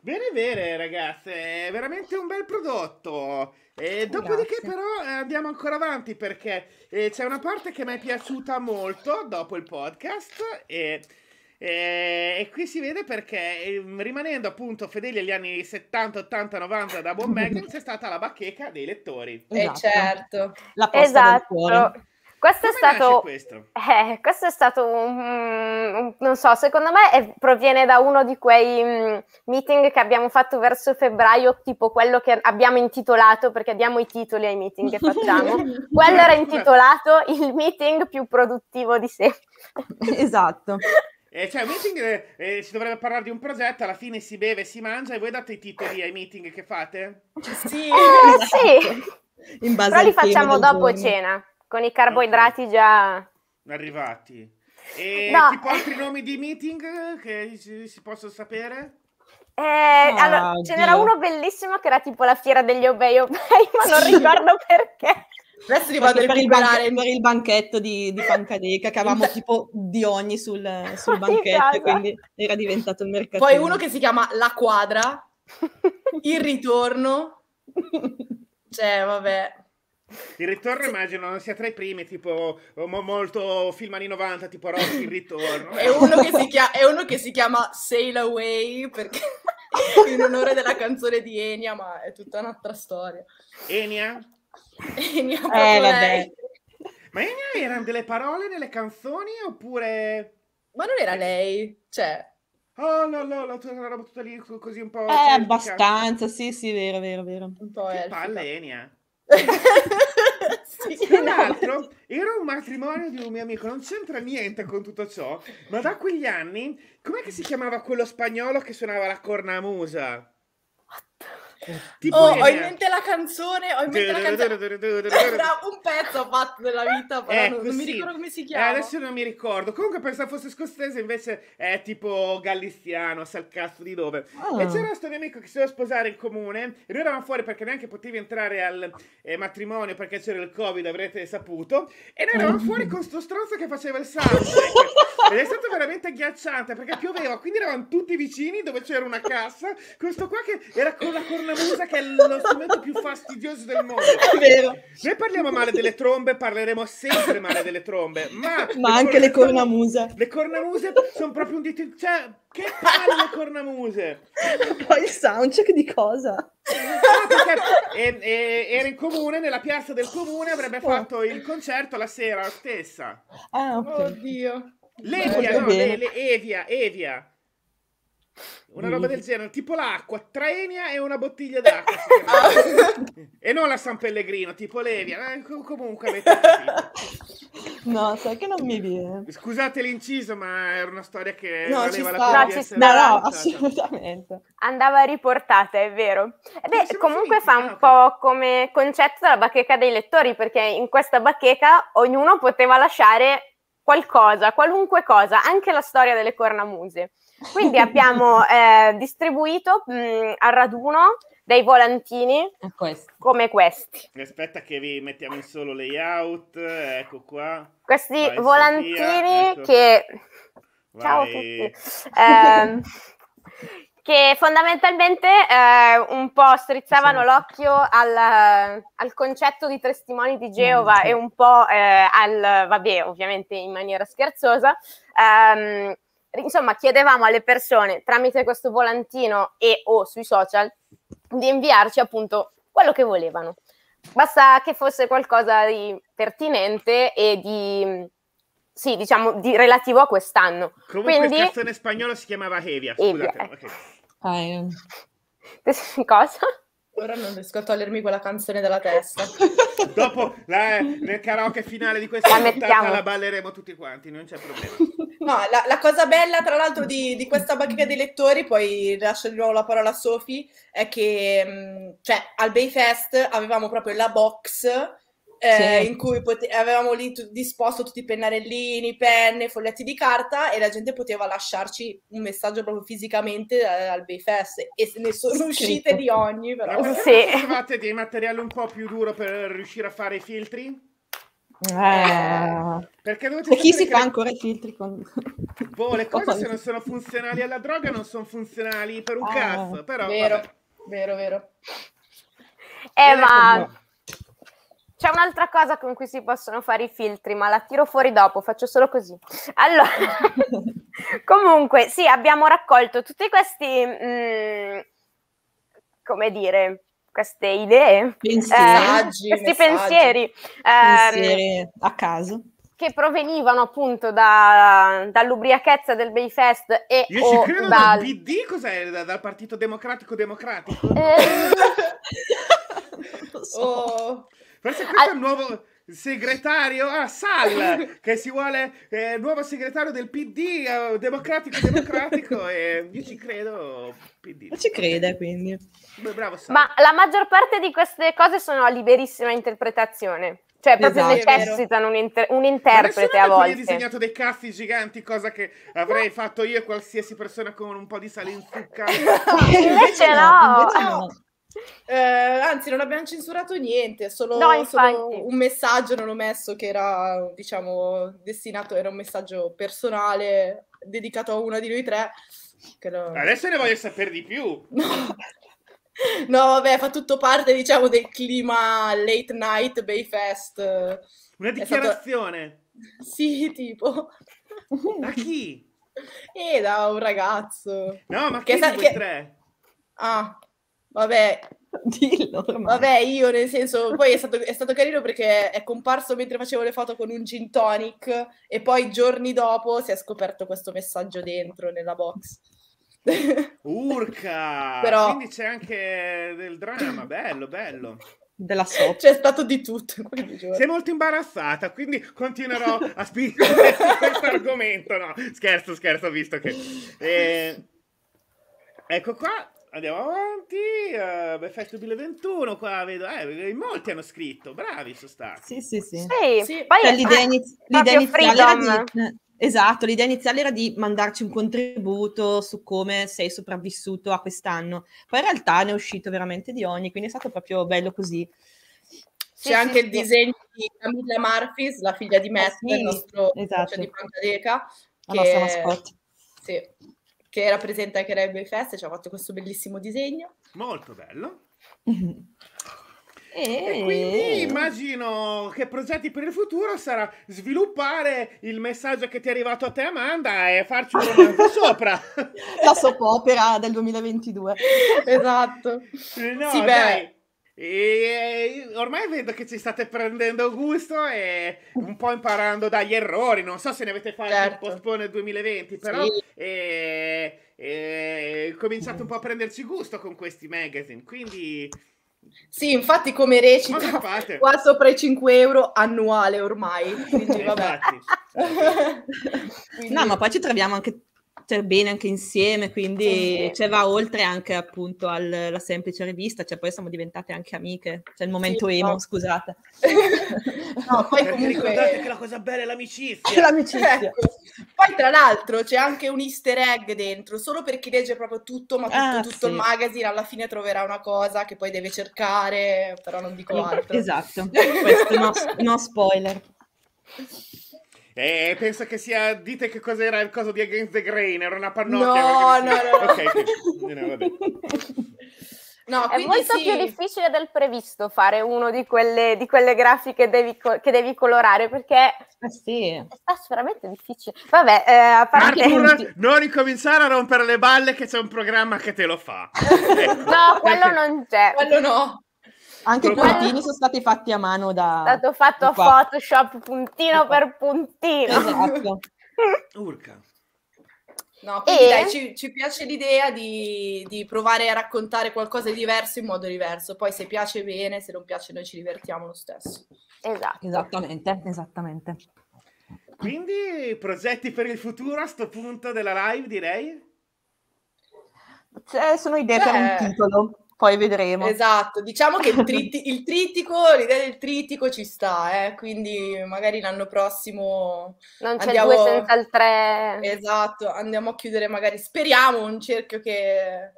Bene, bene ragazze, è veramente un bel prodotto. E dopodiché Grazie. però eh, andiamo ancora avanti perché eh, c'è una parte che mi è piaciuta molto dopo il podcast e eh, e qui si vede perché, ehm, rimanendo appunto fedeli agli anni 70, 80, 90 da Bob Magnus, è stata la bacheca dei lettori. Esatto. Eh certo. Esatto. La posta esatto. Questo è, stato, questo? Eh, questo è, stato, un... non so, secondo me è, proviene da uno di quei um, meeting che abbiamo fatto verso febbraio, tipo quello che abbiamo intitolato, perché diamo i titoli ai meeting che facciamo. quello era intitolato il meeting più produttivo di sé. esatto. Eh, cioè, un meeting eh, eh, si dovrebbe parlare di un progetto, alla fine si beve, si mangia e voi date i titoli ai meeting che fate? Sì, eh, sì. Esatto. In base Però li facciamo dopo giorno. cena, con i carboidrati okay. già arrivati. E no. tipo altri nomi di meeting che si possono sapere? Eh, ah, allora, ce n'era uno bellissimo che era tipo la fiera degli Obey Obey, ma non sì. ricordo perché. Adesso ti vado a recuperare per il banchetto di, di Pancadeca che avevamo tipo di ogni sul, sul banchetto, esatto. quindi era diventato il mercato. Poi uno che si chiama La Quadra, Il Ritorno, cioè vabbè. Il ritorno immagino non sia tra i primi, tipo molto film anni 90, tipo Rossi, il ritorno. è, uno che si chia- è uno che si chiama Sail Away perché in onore della canzone di Enya, ma è tutta un'altra storia. Enya? Enya eh, vabbè. Ma erano delle parole nelle canzoni oppure... Ma non era eh. lei, cioè... Oh no, no, la tua roba tutta lì così un po'... Eh, celtica. abbastanza, sì, sì, vero, vero, vero. Un po' che palle, Enia. sì, Tra l'altro, era un matrimonio di un mio amico, non c'entra niente con tutto ciò, ma da quegli anni, com'è che si chiamava quello spagnolo che suonava la cornamusa? What? the... Tipo oh, ho in mente la canzone, ho in mente la canzone. Era un pezzo ho fatto della vita, eh, però ecco, non, non eh, sì. mi ricordo come si eh, chiama. Eh, adesso non mi ricordo. Comunque pensavo fosse scostese, invece è tipo gallistiano, sa il cazzo di dove. Oh. E ah. c'era questo mio amico che si doveva sposare in comune. E noi eravamo fuori perché neanche potevi entrare al eh, matrimonio perché c'era il Covid, avrete saputo. E noi eravamo fuori con sto stronzo che faceva il sangue. Ed è stato veramente agghiacciante perché pioveva, quindi eravamo tutti vicini dove c'era una cassa. Questo qua che era con la corona la che è lo strumento più fastidioso del mondo. È vero. Noi parliamo male delle trombe, parleremo sempre male delle trombe, ma... ma le anche le cornamuse. Le cornamuse sono proprio un dito... Cioè, che palle le cornamuse! Poi il soundcheck di cosa? Ah, e, e, era in comune, nella piazza del comune avrebbe oh. fatto il concerto la sera stessa. Ah, okay. Oddio. L'Evia, no, le, le, Evia, Evia. Una roba del mm. genere, tipo l'acqua, traenia e una bottiglia d'acqua. e non la San Pellegrino, tipo Levia. Eh, comunque avete capito. No, sai che non mi viene. Scusate l'inciso, ma era una storia che no, valeva la pena. No, no, no, assolutamente. Andava riportata, è vero. Beh, comunque finiti, fa un no, po' come concetto della bacheca dei lettori, perché in questa bacheca ognuno poteva lasciare qualcosa, qualunque cosa, anche la storia delle cornamuse. Quindi abbiamo eh, distribuito mh, mm, al raduno dei volantini questi. come questi. Aspetta che vi mettiamo in solo layout, ecco qua. Questi Vai, volantini Sofia, ecco. che... Vai. Ciao a tutti. eh, che fondamentalmente eh, un po' strizzavano sì. l'occhio al, al, concetto di testimoni di mm, Geova mm, sì. e un po' eh, al, vabbè, ovviamente in maniera scherzosa, Eh, insomma chiedevamo alle persone tramite questo volantino e o sui social di inviarci appunto quello che volevano. Basta che fosse qualcosa di pertinente e di sì, diciamo di relativo a quest'anno. Comunque Quindi... il canzone spagnolo si chiamava Hevia, scusate. Hevia. Ecco. Okay. Ehm. Cosa? Ora non riesco a togliermi quella canzone dalla testa. Dopo la, nel karaoke finale di questa la puntata la balleremo tutti quanti, non c'è problema. No, la, la cosa bella tra l'altro di, di, questa bacheca dei lettori, poi lascio di nuovo la parola a Sofi, è che mm, cioè, al Bayfest avevamo proprio la box eh, sì. Certo. in cui pote- avevamo lì t- disposto tutti i pennarellini, penne, foglietti di carta e la gente poteva lasciarci un messaggio proprio fisicamente eh, al Bayfest e se ne sono uscite di ogni però. Ma sì. Avevate dei materiali un po' più duro per riuscire a fare i filtri? Eh. Perché e chi si fa le... ancora i filtri con... Boh, le cose se non sono funzionali alla droga non sono funzionali per un ah, cazzo, però... Vero, vabbè. vero, vero. Eh, ecco ma... C'è un'altra cosa con cui si possono fare i filtri, ma la tiro fuori dopo, faccio solo così. Allora, comunque, sì, abbiamo raccolto tutti questi, mh, mm, come dire, queste idee, Pensaggi, eh, questi messaggi, pensieri, pensieri ehm, a caso che provenivano appunto da, dall'ubriachezza del Bayfest e Io o ci credo dal... PD, cos'è? Dal Partito Democratico Democratico? Eh... so. oh. Forse questo Al... è il nuovo segretario a ah, Sal che si vuole eh, nuovo segretario del PD eh, democratico democratico e io ci credo PD. ci crede quindi Beh, bravo, Sal. ma la maggior parte di queste cose sono a liberissima interpretazione cioè proprio esatto, necessitano un, inter- un interprete a volte. Io hai disegnato dei cazzi giganti, cosa che avrei fatto io qualsiasi persona con un po' di sale in zucca. invece, invece no. no. Invece no. Eh, anzi, non abbiamo censurato niente, solo, no, solo, un messaggio non ho messo che era, diciamo, destinato, era un messaggio personale dedicato a una di noi tre. Lo... Adesso ne voglio sapere di più. No. vabbè, fa tutto parte, diciamo, del clima late night Bayfest. Una dichiarazione. Stato... Sì, tipo. Da chi? E eh, da un ragazzo. No, ma che, che, sa- che... tre? Ah, Vabbè, Dillo ormai. Vabbè, io nel senso, poi è stato, è stato, carino perché è comparso mentre facevo le foto con un gin tonic e poi giorni dopo si è scoperto questo messaggio dentro nella box. Urca! Però... Quindi c'è anche del dramma, bello, bello. Della soap. C'è stato di tutto. Sei molto imbarazzata, quindi continuerò a spingere su questo argomento. No, scherzo, scherzo, visto che... Eh, ecco qua, andiamo avanti. Uh, Effetto 2021, qua vedo, eh, molti hanno scritto, bravi sono stati. Sì, sì, sì. sì. sì. Poi, cioè, l'idea, iniz- l'idea iniziale era di... Esatto, l'idea iniziale era di mandarci un contributo su come sei sopravvissuto a quest'anno. Poi in realtà ne è uscito veramente di ogni, quindi è stato proprio bello così. C'è sì, anche sì, il disegno di Camilla Murphys, la figlia di eh, Matt, oh, il nostro esatto. Cioè, di Pancadeca. La che... nostra mascotte. Sì che rappresenta anche a Rebbe Fest, ci ha fatto questo bellissimo disegno. Molto bello. E... e quindi immagino che progetti per il futuro sarà sviluppare il messaggio che ti è arrivato a te, Amanda, e farci un romanzo sopra. La soap opera del 2022. Esatto. No, sì, beh, e eh, ormai vedo che ci state prendendo gusto e un po' imparando dagli errori. Non so se ne avete fatto certo. un postpone 2020, però sì. eh, eh, cominciate un po' a prenderci gusto con questi magazine. Quindi. Sì, infatti come recita qua sopra i 5 euro annuale ormai. Quindi, vabbè. Quindi... No, ma poi ci troviamo anche fatto cioè, bene anche insieme, quindi cioè, va oltre anche appunto alla semplice rivista, cioè poi siamo diventate anche amiche, c'è cioè, il momento sì, emo, no. scusate. no, poi eh, comunque... Ricordate che la cosa bella è l'amicizia. l'amicizia. Ecco. Poi tra l'altro c'è anche un easter egg dentro, solo per chi legge proprio tutto, ma tutto, ah, tutto sì. il magazine, alla fine troverà una cosa che poi deve cercare, però non dico altro. Esatto, questo no, no spoiler. Eh, pensa che sia. Dite che cos'era il coso di Against the Grain. Era una pannocchia. No, no, no. no. ok, no, vabbè. No, è molto sì. più difficile del previsto fare uno di quelle, di quelle grafiche devi, che devi colorare perché eh sì. è stato veramente difficile. Vabbè, eh, a parte... Arthur, non ricominciare a rompere le balle che c'è un programma che te lo fa. Ecco. no, quello non c'è. Quello no. Anche i puntini sono stati fatti a mano da... È stato fatto a Photoshop, puntino per puntino. Esatto. Urca. No, quindi e... dai, ci, ci, piace l'idea di, di, provare a raccontare qualcosa di diverso in modo diverso. Poi se piace bene, se non piace noi ci divertiamo lo stesso. Esatto. Esattamente, esattamente. Quindi progetti per il futuro a sto punto della live, direi? Cioè, sono idee Beh... per un titolo poi vedremo. Esatto, diciamo che il, triti- il tritico, l'idea del tritico ci sta, eh? quindi magari l'anno prossimo... Non c'è andiamo... due senza il tre. Esatto, andiamo a chiudere magari, speriamo, un cerchio che,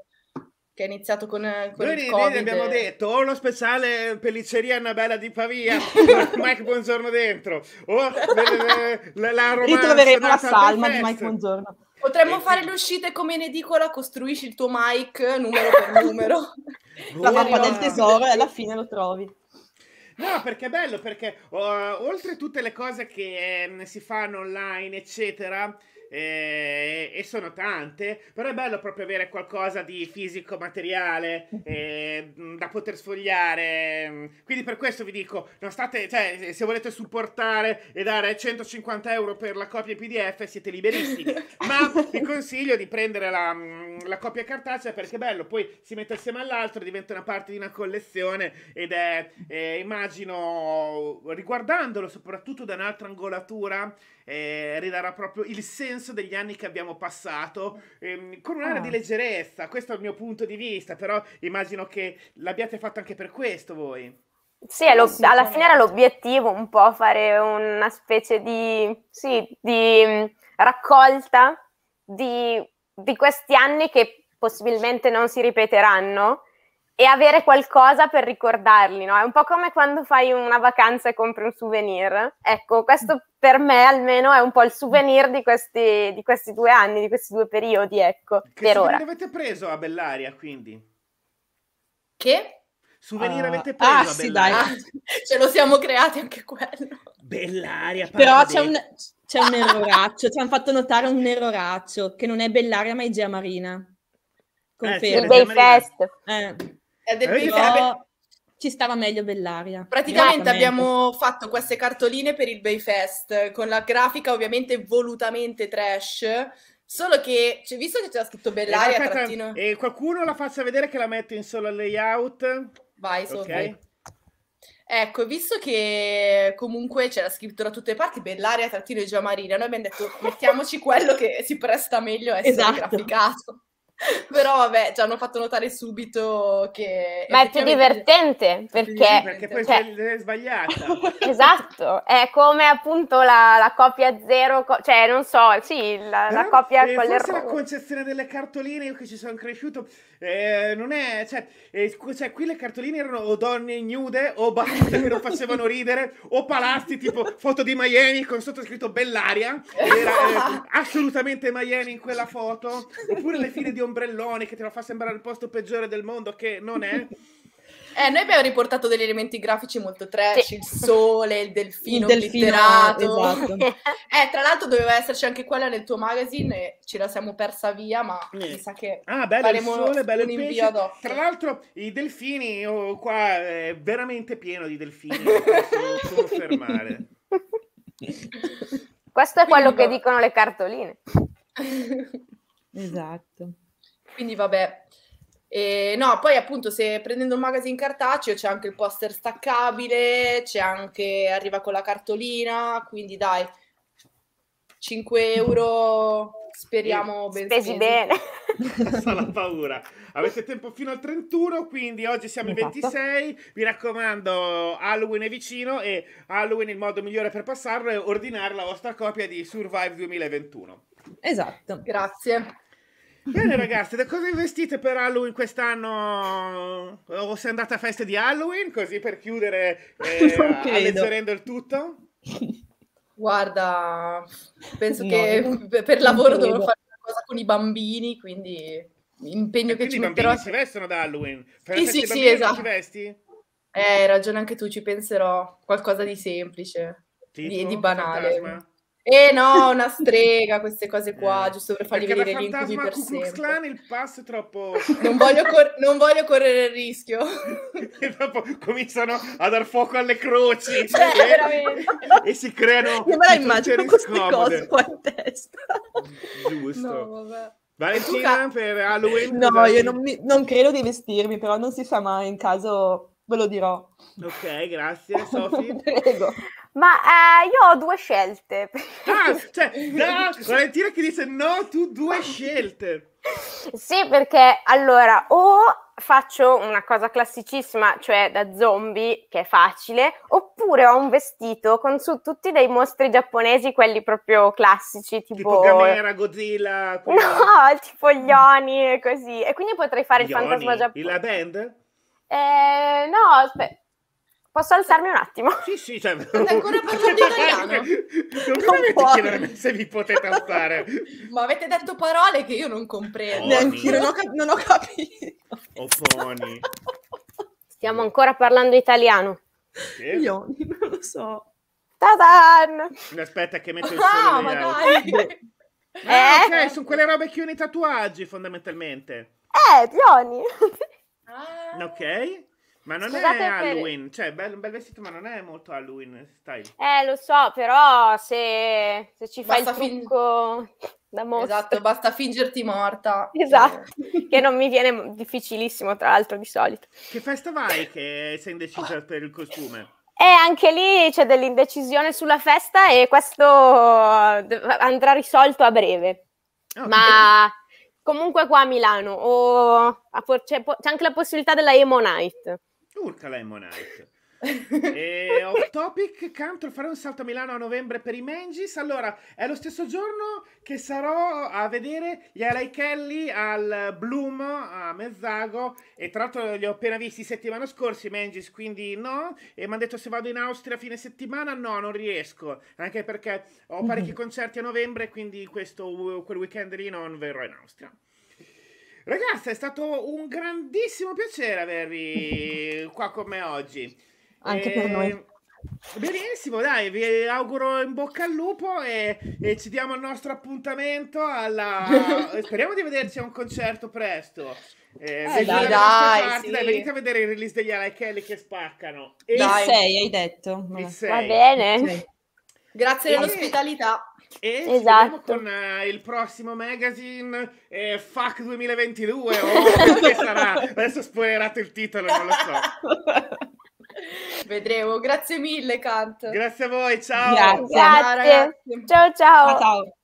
che è iniziato con, con noi, il Covid. Noi abbiamo detto o lo speciale pellicceria Annabella di Pavia, Mike Buongiorno dentro, o eh, eh, eh, la, la, la romanza... Ritroveremo la salma di Mike Buongiorno. Potremmo e fare le uscite come in edicola, costruisci il tuo mic eh, numero per numero. La mappa del tesoro e alla fine lo trovi. No, perché è bello, perché uh, oltre tutte le cose che eh, si fanno online, eccetera, e, e sono tante, però è bello proprio avere qualcosa di fisico, materiale, e, eh, da poter sfogliare. Quindi per questo vi dico, non state, cioè, se volete supportare e dare 150 euro per la copia PDF siete liberissimi, ma vi consiglio di prendere la, la copia cartacea perché è bello, poi si mette assieme all'altro, diventa una parte di una collezione ed è, eh, immagino, riguardandolo soprattutto da un'altra angolatura, eh, ridarà proprio il senso degli anni che abbiamo passato ehm, con un'area ah. di leggerezza. Questo è il mio punto di vista, però immagino che l'abbiate fatto anche per questo voi. Sì, alla fine era certo. l'obiettivo un po' fare una specie di, sì, di mm, raccolta di, di questi anni che possibilmente non si ripeteranno e avere qualcosa per ricordarli, no? È un po' come quando fai una vacanza e compri un souvenir. Ecco, questo per me almeno è un po' il souvenir di questi, di questi due anni, di questi due periodi, ecco, che per ora. Che avete preso a Bellaria, quindi? Che? Souvenir uh, avete preso ah, a sì, Dai. ce lo siamo creati anche quello. Bellaria, Però c'è un, c'è un erroraccio, ci hanno fatto notare un erroraccio, che non è Bellaria ma è Gea Marina. Confermo. Eh, sì, Marina. Fest. Eh. Eh, però... Ci stava meglio Bellaria. Praticamente abbiamo fatto queste cartoline per il Bayfest con la grafica ovviamente volutamente trash. Solo che, cioè, visto che c'era scritto eh, Bellaria, e trattino... eh, qualcuno la faccia vedere che la metto in solo layout. Vai, Sofì. Okay. Ecco, visto che comunque c'era scritto da tutte le parti Bellaria trattino e Giamarina, noi abbiamo detto mettiamoci quello che si presta meglio a essere esatto. graficato. Però vabbè, ci hanno fatto notare subito che... Ma è più divertente perché... perché poi cioè... è sbagliata. esatto, è come appunto la, la coppia zero, co- cioè non so, sì, la, la coppia eh, con le... Forse la concessione delle cartoline, io che ci sono cresciuto eh, non è. Cioè, eh, cioè, qui le cartoline erano o donne nude o battute che non facevano ridere o palazzi tipo foto di Miami con sottoscritto Bellaria. Era eh, assolutamente Miami in quella foto. Oppure le file di ombrellone che te la fa sembrare il posto peggiore del mondo, che non è. Eh, noi abbiamo riportato degli elementi grafici molto trash, sì. il sole, il delfino, il delfino esatto. eh, tra l'altro doveva esserci anche quella nel tuo magazine, e ce la siamo persa via, ma eh. mi sa che ah, bello faremo il sole, bello un il pesce. Adotto. Tra l'altro i delfini, oh, qua è veramente pieno di delfini, posso ecco, fermare. Questo è quello Quindi, che dicono le cartoline. esatto. Quindi vabbè, e no, poi appunto se prendendo un magazine cartaceo c'è anche il poster staccabile, c'è anche arriva con la cartolina, quindi dai, 5 euro speriamo ben spesi, spesi. bene. Sono paura. Avete tempo fino al 31, quindi oggi siamo esatto. i 26. Mi raccomando, Halloween è vicino e Halloween il modo migliore per passarlo è ordinare la vostra copia di Survive 2021. Esatto. Grazie. Bene ragazzi, da cosa investite per Halloween quest'anno? O se andata a feste di Halloween, così per chiudere eh, alleggerendo il tutto? Guarda, penso no, che per lavoro credo. dovrò fare cosa con i bambini, quindi impegno e eh, che ci metterò. i bambini si vestono da Halloween? Per sì, sì, sì, esatto. Ti vesti? Eh, hai ragione anche tu, ci penserò. Qualcosa di semplice, tipo, di, di banale. Fantasma. Eh no, una strega, queste cose qua, eh, giusto per fargli vedere gli incubi per Ku Klux Klan il pass è troppo... Non voglio, cor- non voglio correre il rischio. e dopo cominciano a dar fuoco alle croci. Cioè, e, e, si creano... Io me la immagino queste scomode. cose qua in testa. Giusto. No, vabbè. Valentina per Halloween? No, io non, mi, non credo di vestirmi, però non si sa mai, in caso ve lo dirò. Ok, grazie Sofi. Prego. Ma eh, io ho due scelte. Ah, cioè, no, Valentina che dice no, tu due scelte. sì, perché allora o faccio una cosa classicissima, cioè da zombie, che è facile, oppure ho un vestito con su tutti dei mostri giapponesi, quelli proprio classici, tipo... Tipo Gamera, Godzilla... Come... No, tipo gli Oni e così. E quindi potrei fare Yoni. il fantasma giapponese. La band? Eh, no, aspetta. Posso alzarmi un attimo? Sì, sì, cioè... State ancora parlando italiano? Non, non chiedere se vi potete alzare. Ma avete detto parole che io non comprendo. Neanche non, cap- non ho capito. Oponi. Stiamo ancora parlando italiano. Sì. Io non lo so. Tadan! Aspetta che metto il suono Ah, ma dai! Ah, eh? ok, sono quelle robe che io nei tatuaggi, fondamentalmente. Eh, Pioni! Ah. Ok. Ma non Scusate è Halloween, per... cioè un bel, bel vestito, ma non è molto Halloween style. Eh, lo so, però se, se ci basta fai il trucco fing... da mostra. Esatto, basta fingerti morta. Esatto, eh. che non mi viene difficilissimo, tra l'altro, di solito. Che festa vai che sei indecisa oh. per il costume? E eh, anche lì c'è dell'indecisione sulla festa e questo eh, andrà risolto a breve. Okay. Ma comunque qua a Milano o a, c'è, c'è anche la possibilità della Emo Night. Urca Lemonite. e off topic Cantor farà un salto a Milano a novembre per i Mengis allora è lo stesso giorno che sarò a vedere gli L.A. Kelly al Bloom a Mezzago e tra l'altro li ho appena visti settimana scorsa i Mengis quindi no e mi hanno detto se vado in Austria fine settimana no non riesco anche perché ho parecchi mm-hmm. concerti a novembre quindi questo uh, quel weekend lì non verrò in Austria Ragazzi, è stato un grandissimo piacere avervi qua con me oggi. Anche e... per noi. Ehm, benissimo, dai, vi auguro in bocca al lupo e, e ci diamo il nostro appuntamento. Alla... Speriamo di vederci a un concerto presto. Eh, eh, dai, dai, sì. dai, venite a vedere il release degli Ala Kelly che spaccano. E... Il 6, hai detto. Va bene. Grazie dell'ospitalità. E esatto. con uh, il prossimo magazine eh, Fuck 2022 o che sarà? Adesso spoilerate il titolo, non lo so. Vedremo. Grazie mille, Kant. Grazie a voi, ciao. Grazie. ciao. ciao. ciao. ciao.